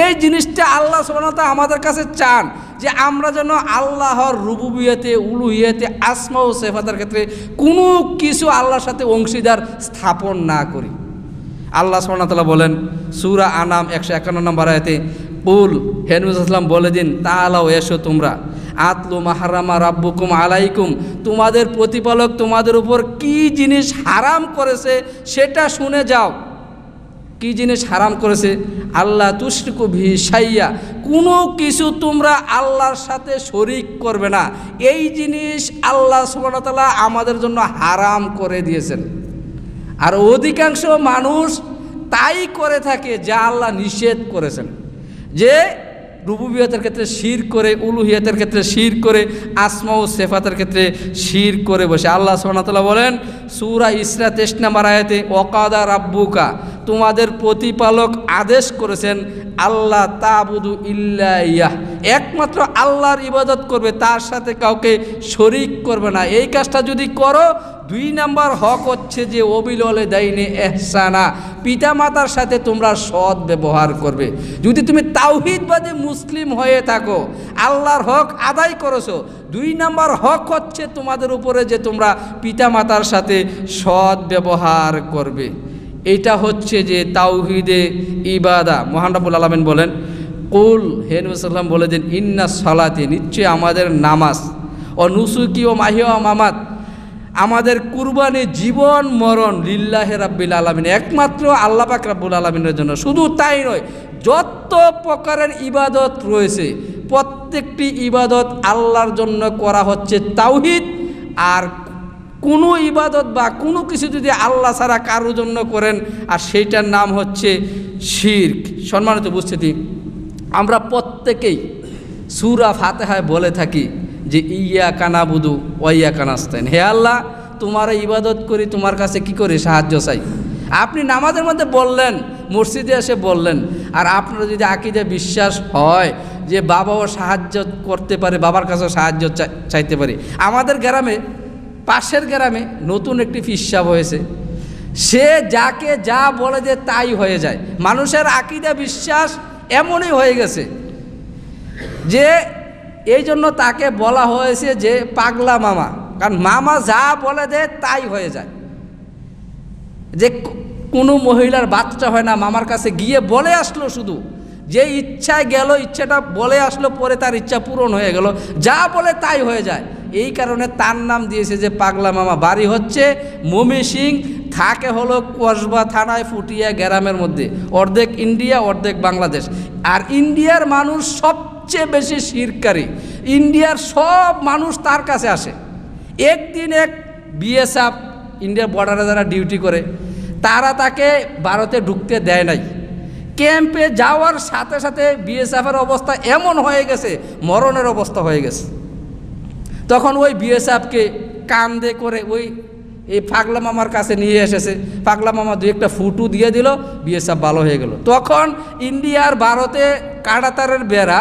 Speaker 1: এই জিনিসটা আল্লাহ সোমানতা আমাদের কাছে চান যে আমরা যেন আল্লাহর রুবুবিয়াতে উলুহিয়াতে আসমা ও সেফাতার ক্ষেত্রে কোনো কিছু আল্লাহর সাথে অংশীদার স্থাপন না করি আল্লাহ সোনাতলা বলেন সুরা আনাম একশো একান্ন নম্বর আয়তে কুল হেনুজাম বলে দিন তা আলাও এসো তোমরা আতলু মাহারামা রাব্বুকুম আলাইকুম তোমাদের প্রতিপালক তোমাদের উপর কি জিনিস হারাম করেছে সেটা শুনে যাও কি জিনিস হারাম করেছে আল্লাহ তুষ্টিকু ভিসাইয়া কোনো কিছু তোমরা আল্লাহর সাথে শরিক করবে না এই জিনিস আল্লাহ সুবাহতালা আমাদের জন্য হারাম করে দিয়েছেন আর অধিকাংশ মানুষ তাই করে থাকে যা আল্লাহ নিষেধ করেছেন যে রুবুবিয়তের ক্ষেত্রে শির করে উলুহিয়াতের ক্ষেত্রে শির করে আসমা ও সেফাতের ক্ষেত্রে শির করে বসে আল্লাহ সোনাতলা বলেন সুরা ইসরা তেষ্ণা মারায়াতে ওকাদা রাব্বুকা তোমাদের প্রতিপালক আদেশ করেছেন আল্লাহ তাবুদু ইল্লা ইয়াহ একমাত্র আল্লাহর ইবাদত করবে তার সাথে কাউকে শরিক করবে না এই কাজটা যদি করো দুই নাম্বার হক হচ্ছে যে হলে দেয়নি এহসানা পিতা মাতার সাথে তোমরা সৎ ব্যবহার করবে যদি তুমি তাওহিদবাদী মুসলিম হয়ে থাকো আল্লাহর হক আদায় করেছো দুই নাম্বার হক হচ্ছে তোমাদের উপরে যে তোমরা পিতা মাতার সাথে সৎ ব্যবহার করবে এটা হচ্ছে যে তাওহিদে ইবাদা মোহানবুল আলমেন বলেন কুল হেনুসাল্লাম বলে দিন ইন্না সালাতে নিচ্ছে আমাদের নামাজ ও নুসুকি ও মাহিয়া মামাত আমাদের কুরবানি জীবন মরণ লিল্লাহে রাব্বিল আলমিন একমাত্র আল্লাপাক রাব্বুল আলমিনের জন্য শুধু তাই নয় যত প্রকারের ইবাদত রয়েছে প্রত্যেকটি ইবাদত আল্লাহর জন্য করা হচ্ছে তাওহিদ আর কোনো ইবাদত বা কোনো কিছু যদি আল্লাহ ছাড়া কারোর জন্য করেন আর সেইটার নাম হচ্ছে শির্ক সম্মানিত উপস্থিতি আমরা প্রত্যেকেই সুরা ফাতেহায় বলে থাকি যে ইয়া কানা বুধু ওয়া কানাস্তেন হে আল্লাহ তোমার ইবাদত করি তোমার কাছে কি করে সাহায্য চাই আপনি নামাজের মধ্যে বললেন মসজিদে এসে বললেন আর আপনার যদি আকিদে বিশ্বাস হয় যে বাবাও সাহায্য করতে পারে বাবার কাছেও সাহায্য চাইতে পারে আমাদের গ্রামে পাশের গ্রামে নতুন একটি ফিসাব হয়েছে সে যাকে যা বলে যে তাই হয়ে যায় মানুষের আকিদা বিশ্বাস এমনই হয়ে গেছে যে এই জন্য তাকে বলা হয়েছে যে পাগলা মামা কারণ মামা যা বলে দেয় তাই হয়ে যায় যে কোনো মহিলার বাচ্চা হয় না মামার কাছে গিয়ে বলে আসলো শুধু যে ইচ্ছায় গেল ইচ্ছাটা বলে আসলো পরে তার ইচ্ছা পূরণ হয়ে গেল যা বলে তাই হয়ে যায় এই কারণে তার নাম দিয়েছে যে পাগলা মামা বাড়ি হচ্ছে মমি সিং থাকে হলো কসবা থানায় ফুটিয়া গ্রামের মধ্যে অর্ধেক ইন্ডিয়া অর্ধেক বাংলাদেশ আর ইন্ডিয়ার মানুষ সব সবচেয়ে বেশি শিরকারী ইন্ডিয়ার সব মানুষ তার কাছে আসে একদিন এক বিএসএফ ইন্ডিয়ার বর্ডারে যারা ডিউটি করে তারা তাকে ভারতে ঢুকতে দেয় নাই ক্যাম্পে যাওয়ার সাথে সাথে বিএসএফের অবস্থা এমন হয়ে গেছে মরণের অবস্থা হয়ে গেছে তখন ওই বিএসএফকে কান্দে করে ওই এই ফাগলা মামার কাছে নিয়ে এসেছে ফাগলা মামা দুই একটা ফুটু দিয়ে দিল বিএসএফ ভালো হয়ে গেল তখন ইন্ডিয়ার ভারতে কাড়াতারের বেড়া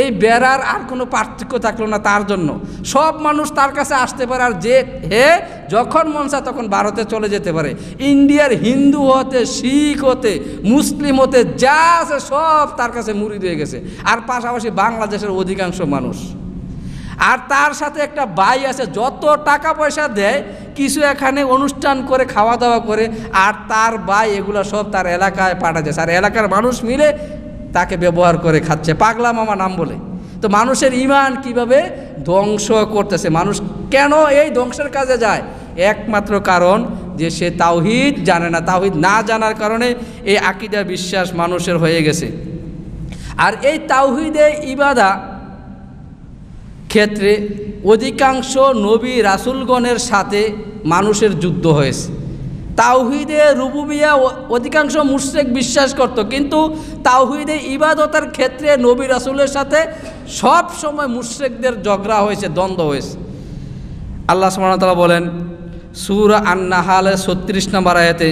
Speaker 1: এই বেড়ার আর কোনো পার্থক্য থাকলো না তার জন্য সব মানুষ তার কাছে আসতে পারে আর যে হে যখন মনসা তখন ভারতে চলে যেতে পারে ইন্ডিয়ার হিন্দু হতে শিখ হতে মুসলিম হতে যা আছে সব তার কাছে মুড়ি হয়ে গেছে আর পাশাপাশি বাংলাদেশের অধিকাংশ মানুষ আর তার সাথে একটা বাই আছে যত টাকা পয়সা দেয় কিছু এখানে অনুষ্ঠান করে খাওয়া দাওয়া করে আর তার বাই এগুলো সব তার এলাকায় পাঠা যায় আর এলাকার মানুষ মিলে তাকে ব্যবহার করে খাচ্ছে পাগলা মামা নাম বলে তো মানুষের ইমান কিভাবে ধ্বংস করতেছে মানুষ কেন এই ধ্বংসের কাজে যায় একমাত্র কারণ যে সে তাওহিদ জানে না তাওহিদ না জানার কারণে এই আকিদা বিশ্বাস মানুষের হয়ে গেছে আর এই তাওহিদে ইবাদা ক্ষেত্রে অধিকাংশ নবী রাসুলগণের সাথে মানুষের যুদ্ধ হয়েছে তাওহিদে রুবুবিয়া অধিকাংশ মুশ্রেক বিশ্বাস করত কিন্তু তাওহিদে ইবাদতার ক্ষেত্রে নবী রাসুলের সাথে সব সময় মুশ্রেকদের ঝগড়া হয়েছে দ্বন্দ্ব হয়েছে আল্লাহ সুমানতলা বলেন সুর আন্নাহালে ছত্রিশ নম্বর আয়াতে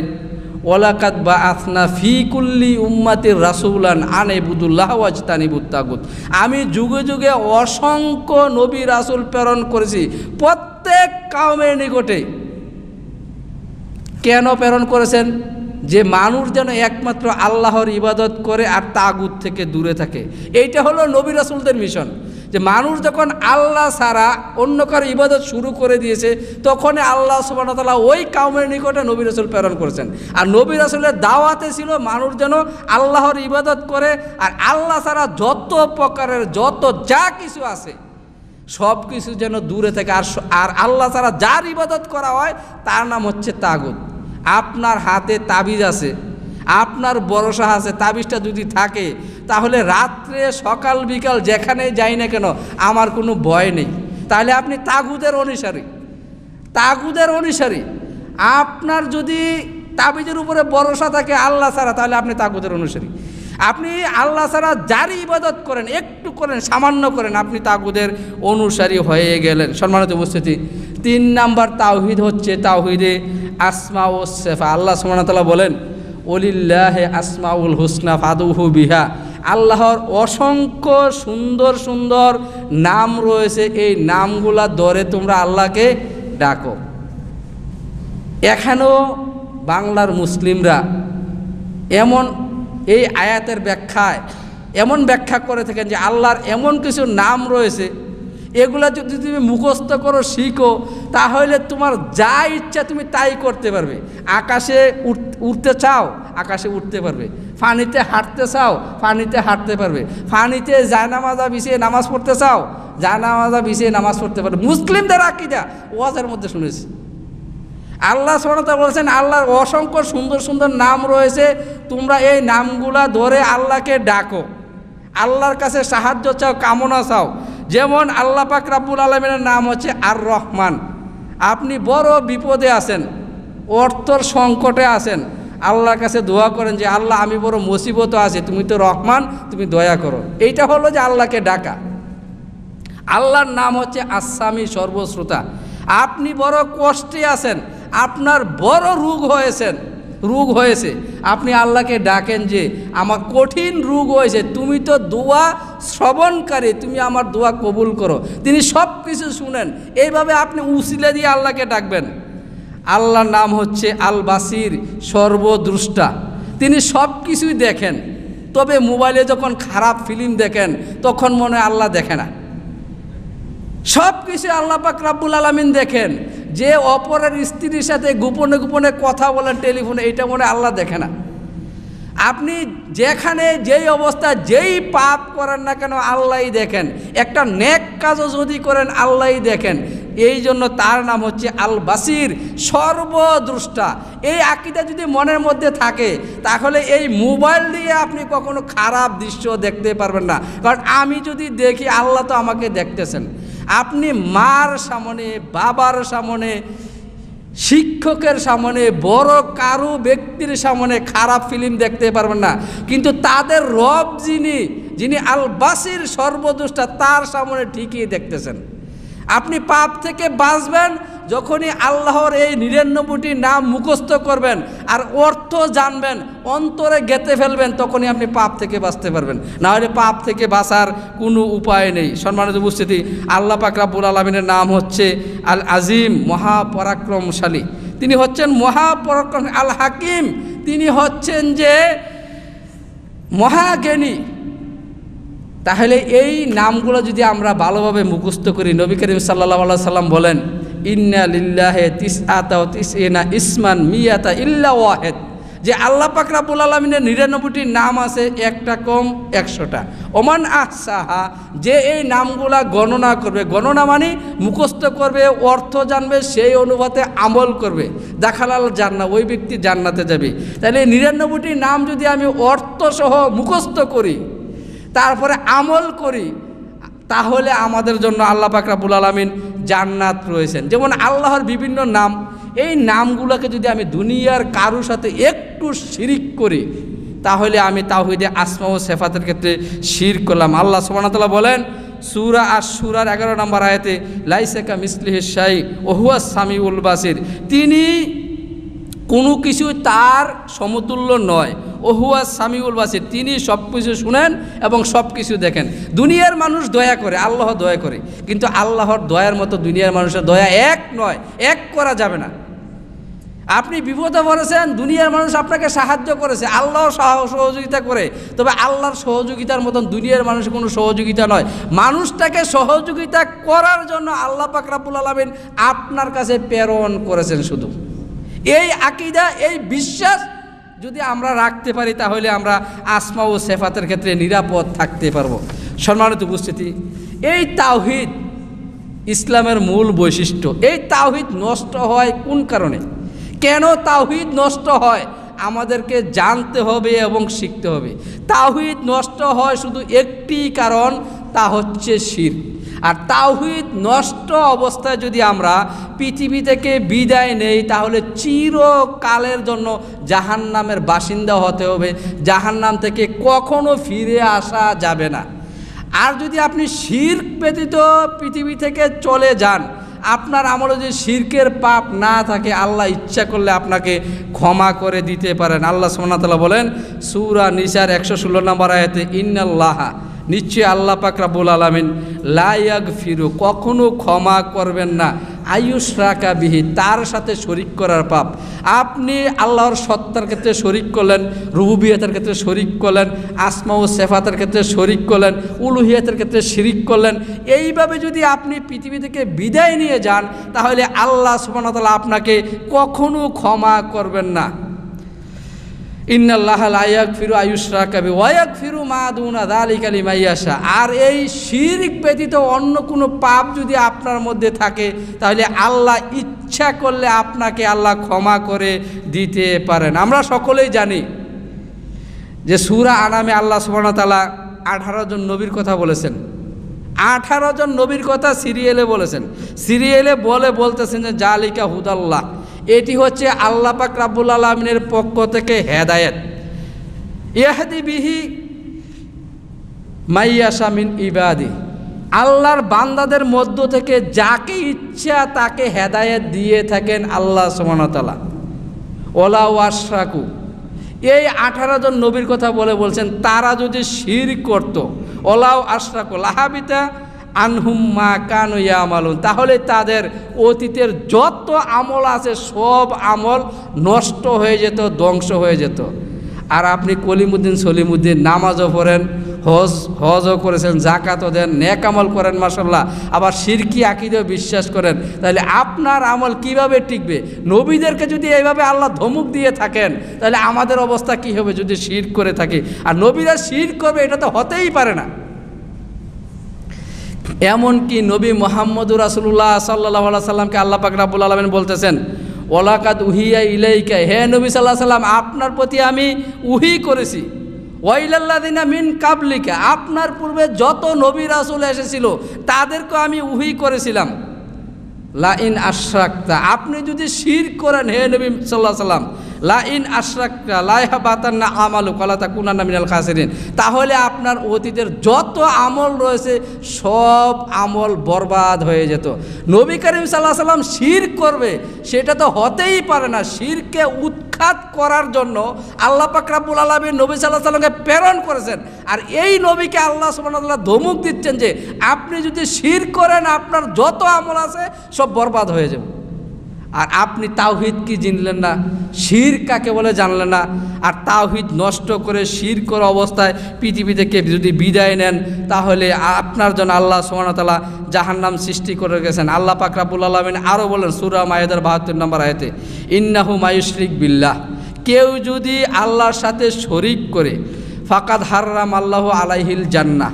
Speaker 1: ওলাকাত বা আফনা ফিকুল্লি উম্মাতির রাসুলান আনে বুদুল্লাহ আজতানি বুত্তাগুত আমি যুগে যুগে অসংখ্য নবী রাসুল প্রেরণ করেছি প্রত্যেক কাউমের নিকটে কেন প্রেরণ করেছেন যে মানুষ যেন একমাত্র আল্লাহর ইবাদত করে আর তাগুদ থেকে দূরে থাকে এইটা হলো নবী রাসুলদের মিশন যে মানুষ যখন আল্লাহ ছাড়া অন্য কারো ইবাদত শুরু করে দিয়েছে তখন আল্লাহ সুবাহতাল্লাহ ওই কাউমের নিকটে নবী রাসুল প্রেরণ করেছেন আর নবী রাসুলের দাওয়াতে ছিল মানুষ যেন আল্লাহর ইবাদত করে আর আল্লাহ ছাড়া যত প্রকারের যত যা কিছু আছে সব কিছু যেন দূরে থাকে আর আর আল্লাহ ছাড়া যার ইবাদত করা হয় তার নাম হচ্ছে তাগুদ আপনার হাতে তাবিজ আছে আপনার ভরসা আছে তাবিজটা যদি থাকে তাহলে রাত্রে সকাল বিকাল যেখানে যাই না কেন আমার কোনো ভয় নেই তাহলে আপনি তাগুদের অনুসারী তাগুদের অনুসারী আপনার যদি তাবিজের উপরে ভরসা থাকে আল্লাহ ছাড়া তাহলে আপনি তাগুদের অনুসারী আপনি আল্লাহ ছাড়া যারই ইবাদত করেন একটু করেন সামান্য করেন আপনি তাগুদের অনুসারী হয়ে গেলেন সম্মানিত উপস্থিতি তিন নাম্বার তাওহিদ হচ্ছে তাওহিদে আসমা ও সেফা আল্লাহ সুমানতাল্লাহ বলেন অলিল্লাহে আসমাউল হুসনা ফাদুহু বিহা আল্লাহর অসংখ্য সুন্দর সুন্দর নাম রয়েছে এই নামগুলা দরে তোমরা আল্লাহকে ডাকো এখানেও বাংলার মুসলিমরা এমন এই আয়াতের ব্যাখ্যায় এমন ব্যাখ্যা করে থাকেন যে আল্লাহর এমন কিছু নাম রয়েছে এগুলা যদি তুমি মুখস্থ করো শিখো তাহলে তোমার যা ইচ্ছা তুমি তাই করতে পারবে আকাশে উঠতে চাও আকাশে উঠতে পারবে ফানিতে হাঁটতে চাও ফানিতে হাঁটতে পারবে ফানিতে জায়নামাজা বিছিয়ে নামাজ পড়তে চাও জায়নামাজা বিছিয়ে নামাজ পড়তে পারবে মুসলিমদের আকিদা ওয়াজের মধ্যে শুনেছি আল্লাহ সোনাতা বলছেন আল্লাহর অসংখ্য সুন্দর সুন্দর নাম রয়েছে তোমরা এই নামগুলা ধরে আল্লাহকে ডাকো আল্লাহর কাছে সাহায্য চাও কামনা চাও যেমন আল্লাহ পাক রাব্বুল আলমের নাম হচ্ছে আর রহমান আপনি বড় বিপদে আছেন অর্থর সংকটে আছেন আল্লাহর কাছে দোয়া করেন যে আল্লাহ আমি বড় মুসিবত আছে তুমি তো রহমান তুমি দয়া করো এইটা হলো যে আল্লাহকে ডাকা আল্লাহর নাম হচ্ছে আসামি সর্বশ্রোতা আপনি বড় কষ্টে আছেন আপনার বড় রোগ হয়েছেন রোগ হয়েছে আপনি আল্লাহকে ডাকেন যে আমার কঠিন রোগ হয়েছে তুমি তো দোয়া শ্রবণকারী তুমি আমার দোয়া কবুল করো তিনি সব কিছু শুনেন এইভাবে আপনি উসিলে দিয়ে আল্লাহকে ডাকবেন আল্লাহর নাম হচ্ছে আল বাসির সর্বদ্রষ্টা তিনি সব কিছুই দেখেন তবে মোবাইলে যখন খারাপ ফিল্ম দেখেন তখন মনে আল্লাহ দেখে না সব কিছু আল্লাপাক রাব্বুল আলমিন দেখেন যে অপরের স্ত্রীর সাথে গোপনে গোপনে কথা বলেন টেলিফোনে এটা মনে আল্লাহ দেখে না আপনি যেখানে যেই অবস্থা যেই পাপ করেন না কেন আল্লাহ দেখেন একটা নেক কাজও যদি করেন আল্লাহই দেখেন এই জন্য তার নাম হচ্ছে আল বাসির সর্বদ্রষ্টা এই আঁকিটা যদি মনের মধ্যে থাকে তাহলে এই মোবাইল দিয়ে আপনি কখনো খারাপ দৃশ্য দেখতে পারবেন না কারণ আমি যদি দেখি আল্লাহ তো আমাকে দেখতেছেন আপনি মার সামনে বাবার সামনে শিক্ষকের সামনে বড় কারু ব্যক্তির সামনে খারাপ ফিল্ম দেখতে পারবেন না কিন্তু তাদের রব যিনি যিনি আলবাসির সর্বদুষ্টা তার সামনে ঠিকই দেখতেছেন আপনি পাপ থেকে বাঁচবেন যখনই আল্লাহর এই নিরানব্বইটি নাম মুখস্থ করবেন আর অর্থ জানবেন অন্তরে গেতে ফেলবেন তখনই আপনি পাপ থেকে বাঁচতে পারবেন না হলে পাপ থেকে বাঁচার কোনো উপায় নেই সম্মানিত উপস্থিতি আল্লাহ পাক রাব্বুল আলমিনের নাম হচ্ছে আল আজিম মহাপরাক্রমশালী তিনি হচ্ছেন মহাপরাক্রম আল হাকিম তিনি হচ্ছেন যে মহাজ্ঞানী তাহলে এই নামগুলো যদি আমরা ভালোভাবে মুখস্থ করি নবী করিম সাল্লা সাল্লাম বলেন ইন্না লিল্লাহে তিস আতা তিস এনা ইসমান মিয়াতা ইল্লা ওয়াহেদ যে আল্লাহ পাকরা বুলালামিনের নিরানব্বইটি নাম আছে একটা কম একশোটা ওমান আহসাহা যে এই নামগুলা গণনা করবে গণনা মানে মুখস্থ করবে অর্থ জানবে সেই অনুপাতে আমল করবে দাখালাল জান্না ওই ব্যক্তি জান্নাতে যাবে তাহলে নিরানব্বইটি নাম যদি আমি অর্থসহ মুখস্থ করি তারপরে আমল করি তাহলে আমাদের জন্য আল্লাহ পাকরাবুল আলমিন জান্নাত রয়েছেন যেমন আল্লাহর বিভিন্ন নাম এই নামগুলোকে যদি আমি দুনিয়ার কারুর সাথে একটু শিরিক করি তাহলে আমি তাহিদে আসমা ও সেফাতের ক্ষেত্রে শির করলাম আল্লাহ সোমানাতলা বলেন সুরা আর সুরার এগারো নম্বর আয়তে লাইসেকা মিসলিহে শাহী ওহুয়া স্বামী উল বাসির তিনি কোনো কিছু তার সমতুল্য নয় ওহুয়া সামিউল বাসির তিনি সব কিছু শুনেন এবং সব কিছু দেখেন দুনিয়ার মানুষ দয়া করে আল্লাহ দয়া করে কিন্তু আল্লাহর দয়ার মতো দুনিয়ার মানুষের দয়া এক নয় এক করা যাবে না আপনি বিপদে পড়েছেন দুনিয়ার মানুষ আপনাকে সাহায্য করেছে আল্লাহ সহযোগিতা করে তবে আল্লাহর সহযোগিতার মতন দুনিয়ার মানুষের কোনো সহযোগিতা নয় মানুষটাকে সহযোগিতা করার জন্য আল্লাহ পাকরাবুল আলমিন আপনার কাছে প্রেরণ করেছেন শুধু এই আকিদা এই বিশ্বাস যদি আমরা রাখতে পারি তাহলে আমরা আসমা ও সেফাতের ক্ষেত্রে নিরাপদ থাকতে পারবো সম্মানিত উপস্থিতি এই তাওহিদ ইসলামের মূল বৈশিষ্ট্য এই তাওহিদ নষ্ট হয় কোন কারণে কেন তাওহিদ নষ্ট হয় আমাদেরকে জানতে হবে এবং শিখতে হবে তাওহিদ নষ্ট হয় শুধু একটি কারণ তা হচ্ছে শির আর তাওহিদ নষ্ট অবস্থায় যদি আমরা পৃথিবী থেকে বিদায় নেই তাহলে চিরকালের জন্য জাহান নামের বাসিন্দা হতে হবে জাহান নাম থেকে কখনো ফিরে আসা যাবে না আর যদি আপনি শির্ক ব্যতীত পৃথিবী থেকে চলে যান আপনার আমলে যে শির্কের পাপ না থাকে আল্লাহ ইচ্ছা করলে আপনাকে ক্ষমা করে দিতে পারেন আল্লাহ সোমনাতলা বলেন সুরা নিসার একশো ষোলো নম্বর আয়তে ইন্নাল্লাহা নিশ্চয়ই আল্লাহ পাকরা বোল আলামিন লায়াগ ফিরু কখনো ক্ষমা করবেন না আয়ুষ রাখা বিহি তার সাথে শরিক করার পাপ আপনি আল্লাহর সত্তার ক্ষেত্রে শরিক করলেন রুবুবিয়াতের ক্ষেত্রে শরিক করলেন আসমা ও সেফাতের ক্ষেত্রে শরিক করলেন উলুহিয়াতের ক্ষেত্রে শিরিক করলেন এইভাবে যদি আপনি পৃথিবী থেকে বিদায় নিয়ে যান তাহলে আল্লাহ সুবাহতাল্লাহ আপনাকে কখনো ক্ষমা করবেন না ইন্নাল্লাহ ফিরু আয়ুষরা কাবি ওয়াক ফিরু মা দালিক আলী মাইয়াশা আর এই শিরিক ব্যতীত অন্য কোনো পাপ যদি আপনার মধ্যে থাকে তাহলে আল্লাহ ইচ্ছা করলে আপনাকে আল্লাহ ক্ষমা করে দিতে পারেন আমরা সকলেই জানি যে সুরা আনামে আল্লাহ সুবাহতালা আঠারো জন নবীর কথা বলেছেন আঠারো জন নবীর কথা সিরিয়েলে বলেছেন সিরিয়েলে বলে বলতেছেন যে জালিকা হুদাল্লাহ এটি হচ্ছে আল্লাহ পাক রাব্বুল আলমিনের পক্ষ থেকে হেদায়েত ইয়াহাদি বিহি মাইয়াসামিন ইবাদি আল্লাহর বান্দাদের মধ্য থেকে যাকে ইচ্ছা তাকে হেদায়েত দিয়ে থাকেন আল্লাহ সুমানতালা ওলা ওয়াশাকু এই আঠারো জন নবীর কথা বলে বলছেন তারা যদি শির করত ওলাও আশরাকু লাহাবিতা আনহুম মা কানু ইয়ামালুন তাহলে তাদের অতীতের যত আমল আছে সব আমল নষ্ট হয়ে যেত ধ্বংস হয়ে যেত আর আপনি কলিমুদ্দিন সলিমুদ্দিন নামাজও পড়েন হজ হজও করেছেন জাকাতও দেন নেক আমল করেন মাসাল্লাহ আবার সিরকি আকিদেও বিশ্বাস করেন তাহলে আপনার আমল কিভাবে টিকবে নবীদেরকে যদি এইভাবে আল্লাহ ধমুক দিয়ে থাকেন তাহলে আমাদের অবস্থা কি হবে যদি শির করে থাকি আর নবীরা শির করবে এটা তো হতেই পারে না এমনকি নবী মোহাম্মদ রাসুল্লাহ সাল্লাহ সাল্লামকে আল্লাহ পাক রাবুল আলমেন বলতেছেন ওলাকাত উহিয়া ইলাইকা হে নবী সাল্লাহ সাল্লাম আপনার প্রতি আমি উহি করেছি দিনা মিন কাবলিকা আপনার পূর্বে যত নবী রাসুল এসেছিল তাদেরকে আমি উহি করেছিলাম লাইন আশ্রাক্তা আপনি যদি শির করেন হে নবী সাল্লাহ সাল্লাম লাইন আশরাকটা লাইহা বাতার না আমালু কলাতা কুনানা মিনাল খাসেরিন তাহলে আপনার অতীতের যত আমল রয়েছে সব আমল বরবাদ হয়ে যেত নবী করিম সাল্লাহ সাল্লাম শির করবে সেটা তো হতেই পারে না শিরকে উৎখাত করার জন্য আল্লাহ পাকরাবুল আলমী নবী সাল্লাহ সাল্লামকে প্রেরণ করেছেন আর এই নবীকে আল্লাহ সুবাহ ধমুক দিচ্ছেন যে আপনি যদি শির করেন আপনার যত আমল আছে সব বরবাদ হয়ে যাবে আর আপনি তাওহিদ কি জিনলেন না শির কাকে বলে জানলেন না আর তাওহিদ নষ্ট করে শির করে অবস্থায় পৃথিবী থেকে যদি বিদায় নেন তাহলে আপনার জন্য আল্লাহ জাহান জাহান্নাম সৃষ্টি করে গেছেন আল্লাহ পাকরাবুল আলমিন আরও বলেন সুরা মায়েদার বাহাত্তর নম্বর আয়তে ইন্নাহু মায়ুশরিক বিল্লাহ কেউ যদি আল্লাহর সাথে শরিক করে ফাকাদ হাররাম আল্লাহ আলাইহিল জান্না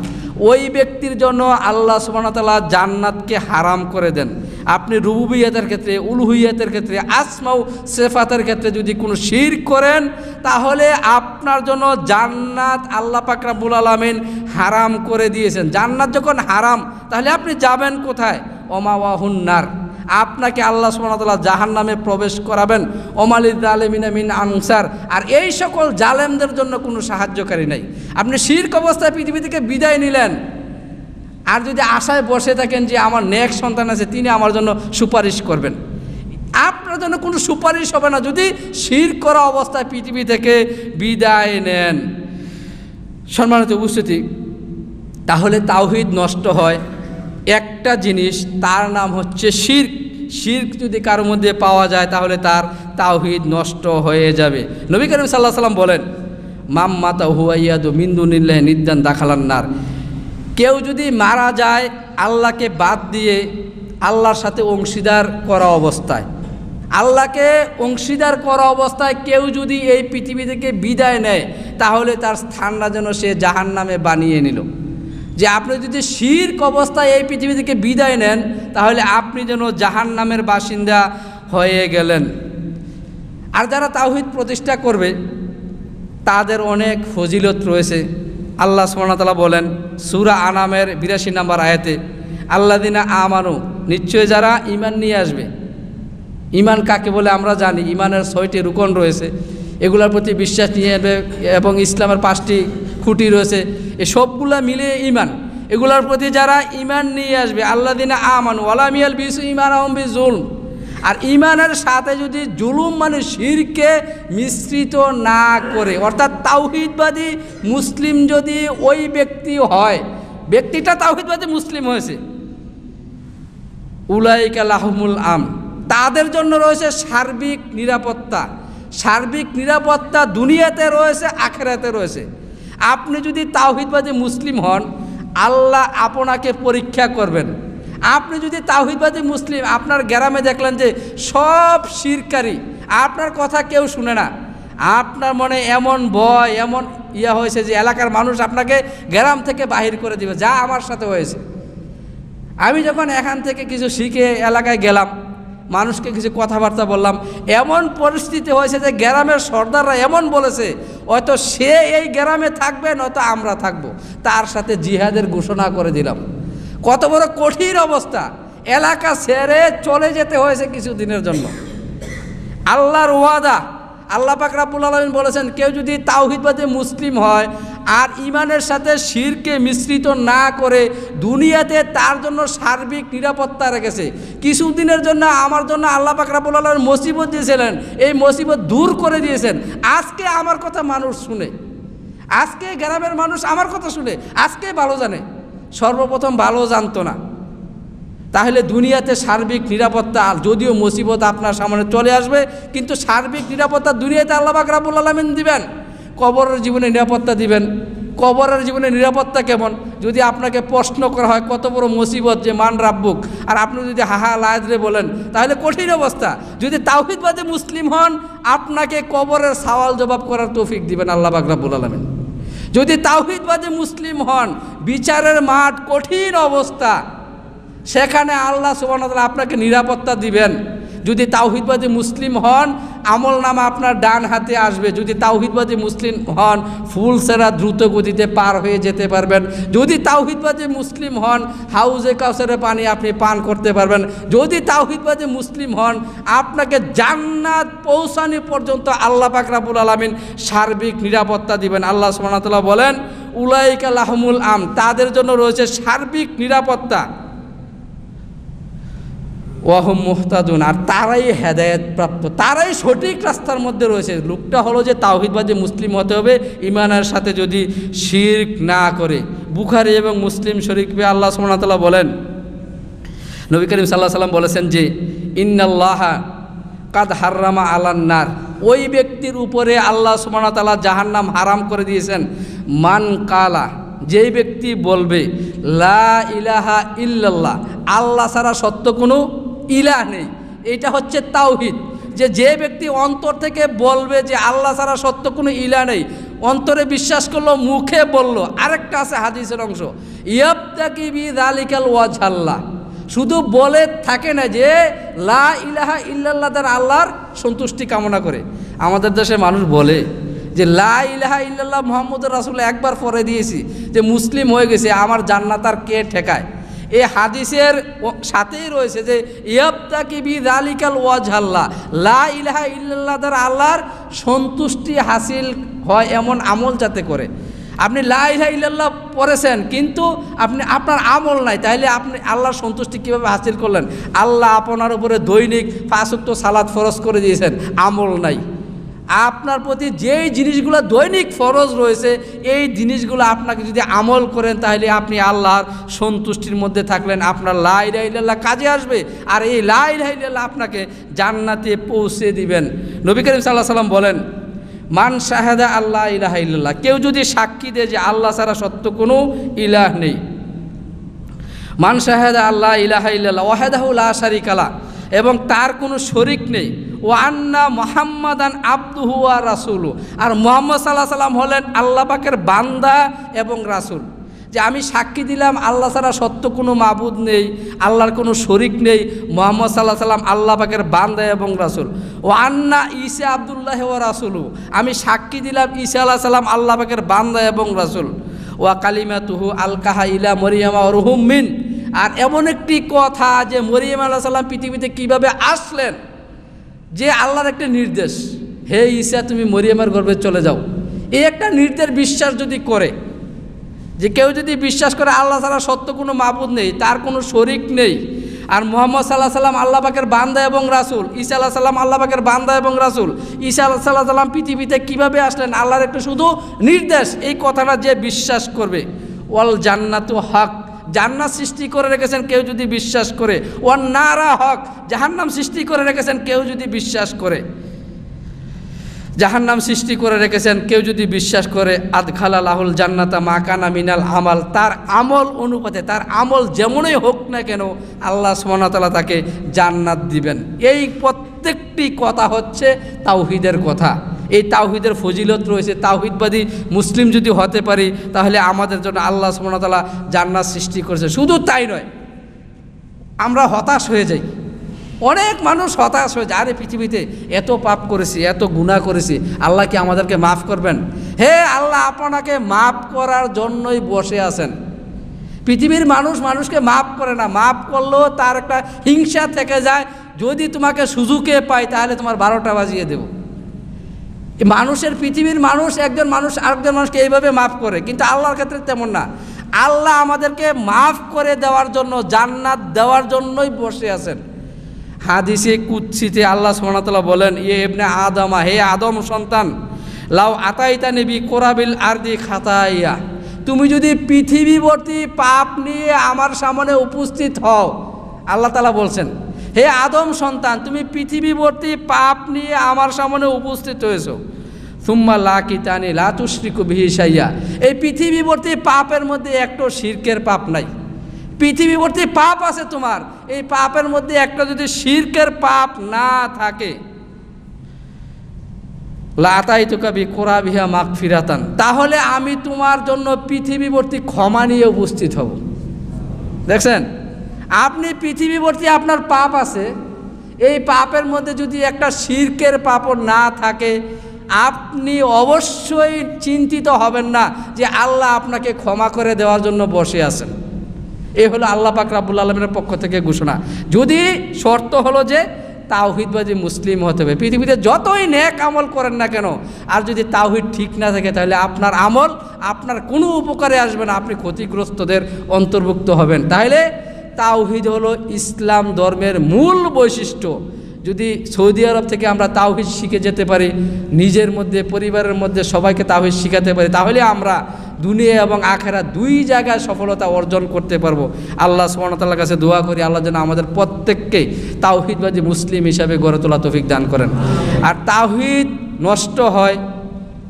Speaker 1: ওই ব্যক্তির জন্য আল্লাহ সোহানতালা জান্নাতকে হারাম করে দেন আপনি রুবুবিয়াতের ক্ষেত্রে উলুহিয়াতের ক্ষেত্রে আসমাও সেফাতের ক্ষেত্রে যদি কোনো শির করেন তাহলে আপনার জন্য জান্নাত আল্লাহ পাকরাবুল আলমিন হারাম করে দিয়েছেন জান্নাত যখন হারাম তাহলে আপনি যাবেন কোথায় ওমাওয়াহুন্নার আপনাকে আল্লাহ সুবাহতাল্লাহ জাহান নামে প্রবেশ করাবেন ওমালিদ আলমিনামিন আনসার আর এই সকল জালেমদের জন্য কোনো সাহায্যকারী নাই আপনি শির্ক অবস্থায় পৃথিবী থেকে বিদায় নিলেন আর যদি আশায় বসে থাকেন যে আমার নেক্সট সন্তান আছে তিনি আমার জন্য সুপারিশ করবেন আপনার জন্য কোনো সুপারিশ হবে না যদি শির করা অবস্থায় পৃথিবী থেকে বিদায় নেন সম্মানিত উপস্থিতি তাহলে তাওহিদ নষ্ট হয় একটা জিনিস তার নাম হচ্ছে শির শির্ক যদি কারো মধ্যে পাওয়া যায় তাহলে তার তাওহিদ নষ্ট হয়ে যাবে নবী করিম সাল্লাহ সাল্লাম বলেন মাম্মাতা হুয়াইয়াদু মিন্দু নিল্লাহ নিদ্দান দাখালান্নার কেউ যদি মারা যায় আল্লাহকে বাদ দিয়ে আল্লাহর সাথে অংশীদার করা অবস্থায় আল্লাহকে অংশীদার করা অবস্থায় কেউ যদি এই পৃথিবী থেকে বিদায় নেয় তাহলে তার স্থানটা যেন সে জাহান নামে বানিয়ে নিল যে আপনি যদি শির্ক অবস্থায় এই পৃথিবী থেকে বিদায় নেন তাহলে আপনি যেন জাহান নামের বাসিন্দা হয়ে গেলেন আর যারা তাওহিদ প্রতিষ্ঠা করবে তাদের অনেক ফজিলত রয়েছে আল্লাহ সুমনতলা বলেন সুরা আনামের বিরাশি নাম্বার আয়াতে আল্লাদিনা আমানু নিশ্চয় যারা ইমান নিয়ে আসবে ইমান কাকে বলে আমরা জানি ইমানের ছয়টি রুকন রয়েছে এগুলোর প্রতি বিশ্বাস নিয়ে আসবে এবং ইসলামের পাঁচটি খুঁটি রয়েছে এ সবগুলা মিলে ইমান এগুলোর প্রতি যারা ইমান নিয়ে আসবে আল্লাদিনা আমানু আলামিয়াল বিসু ইমান আহম বি জুলম আর ইমানের সাথে যদি জুলুম মানে শিরকে মিশ্রিত না করে অর্থাৎ তাওহিদবাদী মুসলিম যদি ওই ব্যক্তি হয় ব্যক্তিটা তাওহিদবাদী মুসলিম হয়েছে উলাইকা লাহমুল আম তাদের জন্য রয়েছে সার্বিক নিরাপত্তা সার্বিক নিরাপত্তা দুনিয়াতে রয়েছে আখেরাতে রয়েছে আপনি যদি তাওহিদবাদী মুসলিম হন আল্লাহ আপনাকে পরীক্ষা করবেন আপনি যদি তাহিদবাদী মুসলিম আপনার গ্রামে দেখলেন যে সব শিরকারী আপনার কথা কেউ শুনে না আপনার মনে এমন ভয় এমন ইয়া হয়েছে যে এলাকার মানুষ আপনাকে গ্রাম থেকে বাহির করে দিবে যা আমার সাথে হয়েছে আমি যখন এখান থেকে কিছু শিখে এলাকায় গেলাম মানুষকে কিছু কথাবার্তা বললাম এমন পরিস্থিতি হয়েছে যে গ্রামের সর্দাররা এমন বলেছে হয়তো সে এই গ্রামে থাকবে নয়তো আমরা থাকব তার সাথে জিহাদের ঘোষণা করে দিলাম কত বড় কঠিন অবস্থা এলাকা ছেড়ে চলে যেতে হয়েছে কিছুদিনের জন্য আল্লাহর ওয়াদা আল্লাহ পাক রাব্বুল আলমিন বলেছেন কেউ যদি তাওহিদবাদী মুসলিম হয় আর ইমানের সাথে শিরকে মিশ্রিত না করে দুনিয়াতে তার জন্য সার্বিক নিরাপত্তা রেখেছে কিছুদিনের জন্য আমার জন্য আল্লাহ পাক রাব্বুল আলমিন মুসিবত দিয়েছিলেন এই মুসিবত দূর করে দিয়েছেন আজকে আমার কথা মানুষ শুনে আজকে গ্রামের মানুষ আমার কথা শুনে আজকে ভালো জানে সর্বপ্রথম ভালো জানতো না তাহলে দুনিয়াতে সার্বিক নিরাপত্তা যদিও মুসিবত আপনার সামনে চলে আসবে কিন্তু সার্বিক নিরাপত্তা দুনিয়াতে আল্লাহাক রাবুল আলমিন দিবেন কবরের জীবনে নিরাপত্তা দিবেন কবরের জীবনে নিরাপত্তা কেমন যদি আপনাকে প্রশ্ন করা হয় কত বড় মুসিবত যে মান রাব্বুক আর আপনি যদি হাহা লায়দরে বলেন তাহলে কঠিন অবস্থা যদি তাওহিদবাদে মুসলিম হন আপনাকে কবরের সওয়াল জবাব করার তৌফিক দিবেন আল্লাহ বাকরাবুল আলমিন যদি তাওহিদবাদী মুসলিম হন বিচারের মাঠ কঠিন অবস্থা সেখানে আল্লাহ সুবান আপনাকে নিরাপত্তা দিবেন যদি তাওহিদবাদী মুসলিম হন আমল নামা আপনার ডান হাতে আসবে যদি তাওহিদবাদী মুসলিম হন ফুল সেরা দ্রুত গতিতে পার হয়ে যেতে পারবেন যদি তাওহিদবাদী মুসলিম হন হাউজে কাউসারে পানি আপনি পান করতে পারবেন যদি তাওহিদবাদী মুসলিম হন আপনাকে জান্নাত পৌঁছানি পর্যন্ত আল্লাহ পাকরাবুল আলমিন সার্বিক নিরাপত্তা দিবেন আল্লাহ সোমানতলা বলেন উলাইকা লাহমুল আম তাদের জন্য রয়েছে সার্বিক নিরাপত্তা ওয়াহম মুহতাদুন আর তারাই প্রাপ্ত তারাই সঠিক রাস্তার মধ্যে রয়েছে লোকটা হলো যে তাওহিদবাদী মুসলিম হতে হবে ইমানের সাথে যদি শির্ক না করে বুখারি এবং মুসলিম শরীফে আল্লাহ সোমনাতলা বলেন নবী করিম সাল্লাহ সাল্লাম বলেছেন যে ইন্নাল্লাহা কাদ হাররামা আলান্নার ওই ব্যক্তির উপরে আল্লাহ জাহার নাম হারাম করে দিয়েছেন মান কালা যেই ব্যক্তি বলবে লা ইলাহা ইল্লাল্লাহ আল্লাহ ছাড়া সত্য কোনো ইলা নেই এটা হচ্ছে তাওহিদ যে যে ব্যক্তি অন্তর থেকে বলবে যে আল্লাহ ছাড়া সত্য কোনো ইলা নেই অন্তরে বিশ্বাস করলো মুখে বলল আরেকটা আছে হাদিসের অংশ ইয়াবতাকি শুধু বলে থাকে না যে লা ইলাহা ইল্লাল্লাহ তার আল্লাহর সন্তুষ্টি কামনা করে আমাদের দেশে মানুষ বলে যে লা ইলাহা ইল্লাল্লাহ মোহাম্মদ রাসুল একবার পরে দিয়েছি যে মুসলিম হয়ে গেছে আমার জান্নাত আর কে ঠেকায় এই হাদিসের সাথেই রয়েছে যে ইয়াবতাকি বি দালিকাল ওয়াজহাল্লা লা ইলাহা ইল্লাল্লাহ দ্বারা আল্লাহর সন্তুষ্টি হাসিল হয় এমন আমল যাতে করে আপনি লা ইলাহা ইল্লাল্লাহ পড়েছেন কিন্তু আপনি আপনার আমল নাই তাইলে আপনি আল্লাহর সন্তুষ্টি কীভাবে হাসিল করলেন আল্লাহ আপনার উপরে দৈনিক পাঁচক্ত সালাদ ফরজ করে দিয়েছেন আমল নাই আপনার প্রতি যেই জিনিসগুলো দৈনিক ফরজ রয়েছে এই জিনিসগুলো আপনাকে যদি আমল করেন তাহলে আপনি আল্লাহর সন্তুষ্টির মধ্যে থাকলেন আপনার লাই রাহিল্লাহ কাজে আসবে আর এই লাই রাহিল্লাহ আপনাকে জান্নাতে পৌঁছে দিবেন নবী করিম সাল্লাহ সাল্লাম বলেন মান শাহেদা আল্লাহ ইলাহা ইল্লাহ কেউ যদি সাক্ষী দেয় যে আল্লাহ ছাড়া সত্য কোনো ইলাহ নেই মান শাহেদা আল্লাহ ইলাহা ইল্লাল্লাহ ওয়াহেদাহুল্লাহ সারিকালা এবং তার কোনো শরিক নেই ও আন্না মোহাম্মদান আব্দুহুয়া রাসুল আর মোহাম্মদ সাল্লাহ সাল্লাম হলেন আল্লাহ পাকের বান্দা এবং রাসুল যে আমি সাক্ষী দিলাম আল্লাহ ছাড়া সত্য কোনো মাবুদ নেই আল্লাহর কোনো শরিক নেই মোহাম্মদ সাল্লাহ সাল্লাম আল্লাহ পাকের বান্দা এবং রাসুল ও আন্না ইসা আবদুল্লাহ ও রাসুলু আমি সাক্ষী দিলাম ইসা আল্লাহ সাল্লাম আল্লাহ পাকের বান্দা এবং রাসুল ওয়া কালিমা তুহু আলকাহা ইলা মরিয়ামা রুহুম মিন আর এমন একটি কথা যে মরিয়াম আল্লাহ সাল্লাম পৃথিবীতে কীভাবে আসলেন যে আল্লাহর একটা নির্দেশ হে ঈশা তুমি মরিয়ামার গর্বে চলে যাও এই একটা নির্দেশ বিশ্বাস যদি করে যে কেউ যদি বিশ্বাস করে আল্লাহ ছাড়া সত্য কোনো মাবুদ নেই তার কোনো শরিক নেই আর মোহাম্মদ সাল্লাহ সাল্লাম আল্লাহবাকের বান্দা এবং রাসুল ঈসা আল্লাহ সাল্লাম আল্লাহবাকের বান্দা এবং রাসুল ঈসা আল্লাহ সাল্লাহ সাল্লাম পৃথিবীতে কীভাবে আসলেন আল্লাহর একটু শুধু নির্দেশ এই কথাটা যে বিশ্বাস করবে ওয়াল জান্নাতু হক জান্নাত সৃষ্টি করে রেখেছেন কেউ যদি বিশ্বাস করে ও নারা হক জাহান্নাম সৃষ্টি করে রেখেছেন কেউ যদি বিশ্বাস করে জাহান্নাম সৃষ্টি করে রেখেছেন কেউ যদি বিশ্বাস করে আদখালা লাহুল জান্নাতা মাকানা মিনাল আমাল তার আমল অনুপাতে তার আমল যেমনই হোক না কেন আল্লাহ সুমনতলা তাকে জান্নাত দিবেন এই প্রত্যেকটি কথা হচ্ছে তাওহিদের কথা এই তাওহিদের ফজিলত রয়েছে তাওহিদবাদী মুসলিম যদি হতে পারি তাহলে আমাদের জন্য আল্লাহ সুমনতালা জান্নাত সৃষ্টি করেছে শুধু তাই নয় আমরা হতাশ হয়ে যাই অনেক মানুষ হতাশ হয়ে যায় আরে পৃথিবীতে এত পাপ করেছি এত গুণা করেছি আল্লাহ কি আমাদেরকে মাফ করবেন হে আল্লাহ আপনাকে মাফ করার জন্যই বসে আছেন পৃথিবীর মানুষ মানুষকে মাফ করে না মাফ করলেও তার একটা হিংসা থেকে যায় যদি তোমাকে সুযোগে পাই তাহলে তোমার বারোটা বাজিয়ে দেবো মানুষের পৃথিবীর মানুষ একজন মানুষ আরেকজন মানুষকে এইভাবে মাফ করে কিন্তু আল্লাহর ক্ষেত্রে তেমন না আল্লাহ আমাদেরকে মাফ করে দেওয়ার জন্য জান্নাত দেওয়ার জন্যই বসে আছেন হাদিসে কুৎসিতে আল্লাহ সোনাতলা বলেন ইয়ে এমনি আদমা হে আদম সন্তান লাউ আতাইতা নেবি কোরাবিল আরদি খাতাইয়া তুমি যদি পৃথিবীবর্তী পাপ নিয়ে আমার সামনে উপস্থিত হও আল্লাহ তালা বলছেন হে আদম সন্তান তুমি পৃথিবীবর্তী পাপ নিয়ে আমার সামনে উপস্থিত হয়েছ সুম্মা লাকিতানি লাতুশ্রিকু বিহিসাইয়া এই পৃথিবীবর্তী পাপের মধ্যে একটু শির্কের পাপ নাই পৃথিবীবর্তী পাপ আছে তোমার এই পাপের মধ্যে একটা যদি শির্কের পাপ না থাকে লাতাই তো কবি বিহা মাক ফিরাতান তাহলে আমি তোমার জন্য পৃথিবীবর্তী ক্ষমা নিয়ে উপস্থিত হব দেখছেন আপনি পৃথিবীবর্তী আপনার পাপ আছে এই পাপের মধ্যে যদি একটা শির্কের পাপড় না থাকে আপনি অবশ্যই চিন্তিত হবেন না যে আল্লাহ আপনাকে ক্ষমা করে দেওয়ার জন্য বসে আছেন এ হলো আল্লাহ পাক রাবুল আলমের পক্ষ থেকে ঘোষণা যদি শর্ত হলো যে তাওহিদবাজি মুসলিম হতে হবে পৃথিবীতে যতই ন্যাক আমল করেন না কেন আর যদি তাওহিদ ঠিক না থাকে তাহলে আপনার আমল আপনার কোনো উপকারে আসবে না আপনি ক্ষতিগ্রস্তদের অন্তর্ভুক্ত হবেন তাহলে তাওহিদ হলো ইসলাম ধর্মের মূল বৈশিষ্ট্য যদি সৌদি আরব থেকে আমরা তাওহিদ শিখে যেতে পারি নিজের মধ্যে পরিবারের মধ্যে সবাইকে তাওহিদ শিখাতে পারি তাহলে আমরা দুনিয়া এবং আখেরা দুই জায়গায় সফলতা অর্জন করতে পারবো আল্লাহ সুমনতাল্লার কাছে দোয়া করি আল্লাহ যেন আমাদের প্রত্যেককে তাওহিদবাদী মুসলিম হিসাবে গড়ে তোলা তফিক দান করেন আর তাওহিদ নষ্ট হয়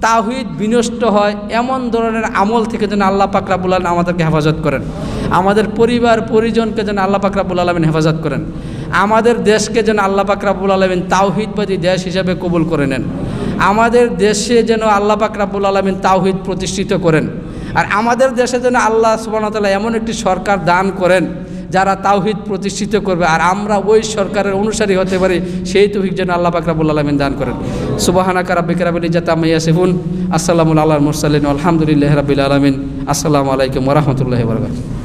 Speaker 1: তাহিদ বিনষ্ট হয় এমন ধরনের আমল থেকে যেন আল্লাহ পাকরাবুল আলম আমাদেরকে হেফাজত করেন আমাদের পরিবার পরিজনকে যেন আল্লাহ পাকরাবুল আলমিন হেফাজত করেন আমাদের দেশকে যেন আল্লাহ পাকরাবুল আলমিন তাওহিদবাদী দেশ হিসাবে কবুল করে নেন আমাদের দেশে যেন আল্লাহ পাকরাবুল আলমিন তাওহিদ প্রতিষ্ঠিত করেন আর আমাদের দেশে যেন আল্লাহ সুবাহতাল্লাহ এমন একটি সরকার দান করেন যারা তাওহিদ প্রতিষ্ঠিত করবে আর আমরা ওই সরকারের অনুসারী হতে পারি সেই তৌহিক যেন আল্লাহ বাকরাবুল আলমিন দান করেন সুবাহানা কারাবিক রাবিনী সেবুন আসসালামুল আল্লাহ মুরসালিন আলহামদুলিল্লাহ রাবিল আলমিন আসসালামু আলাইকুম রহমতুল্লাহ বরকাত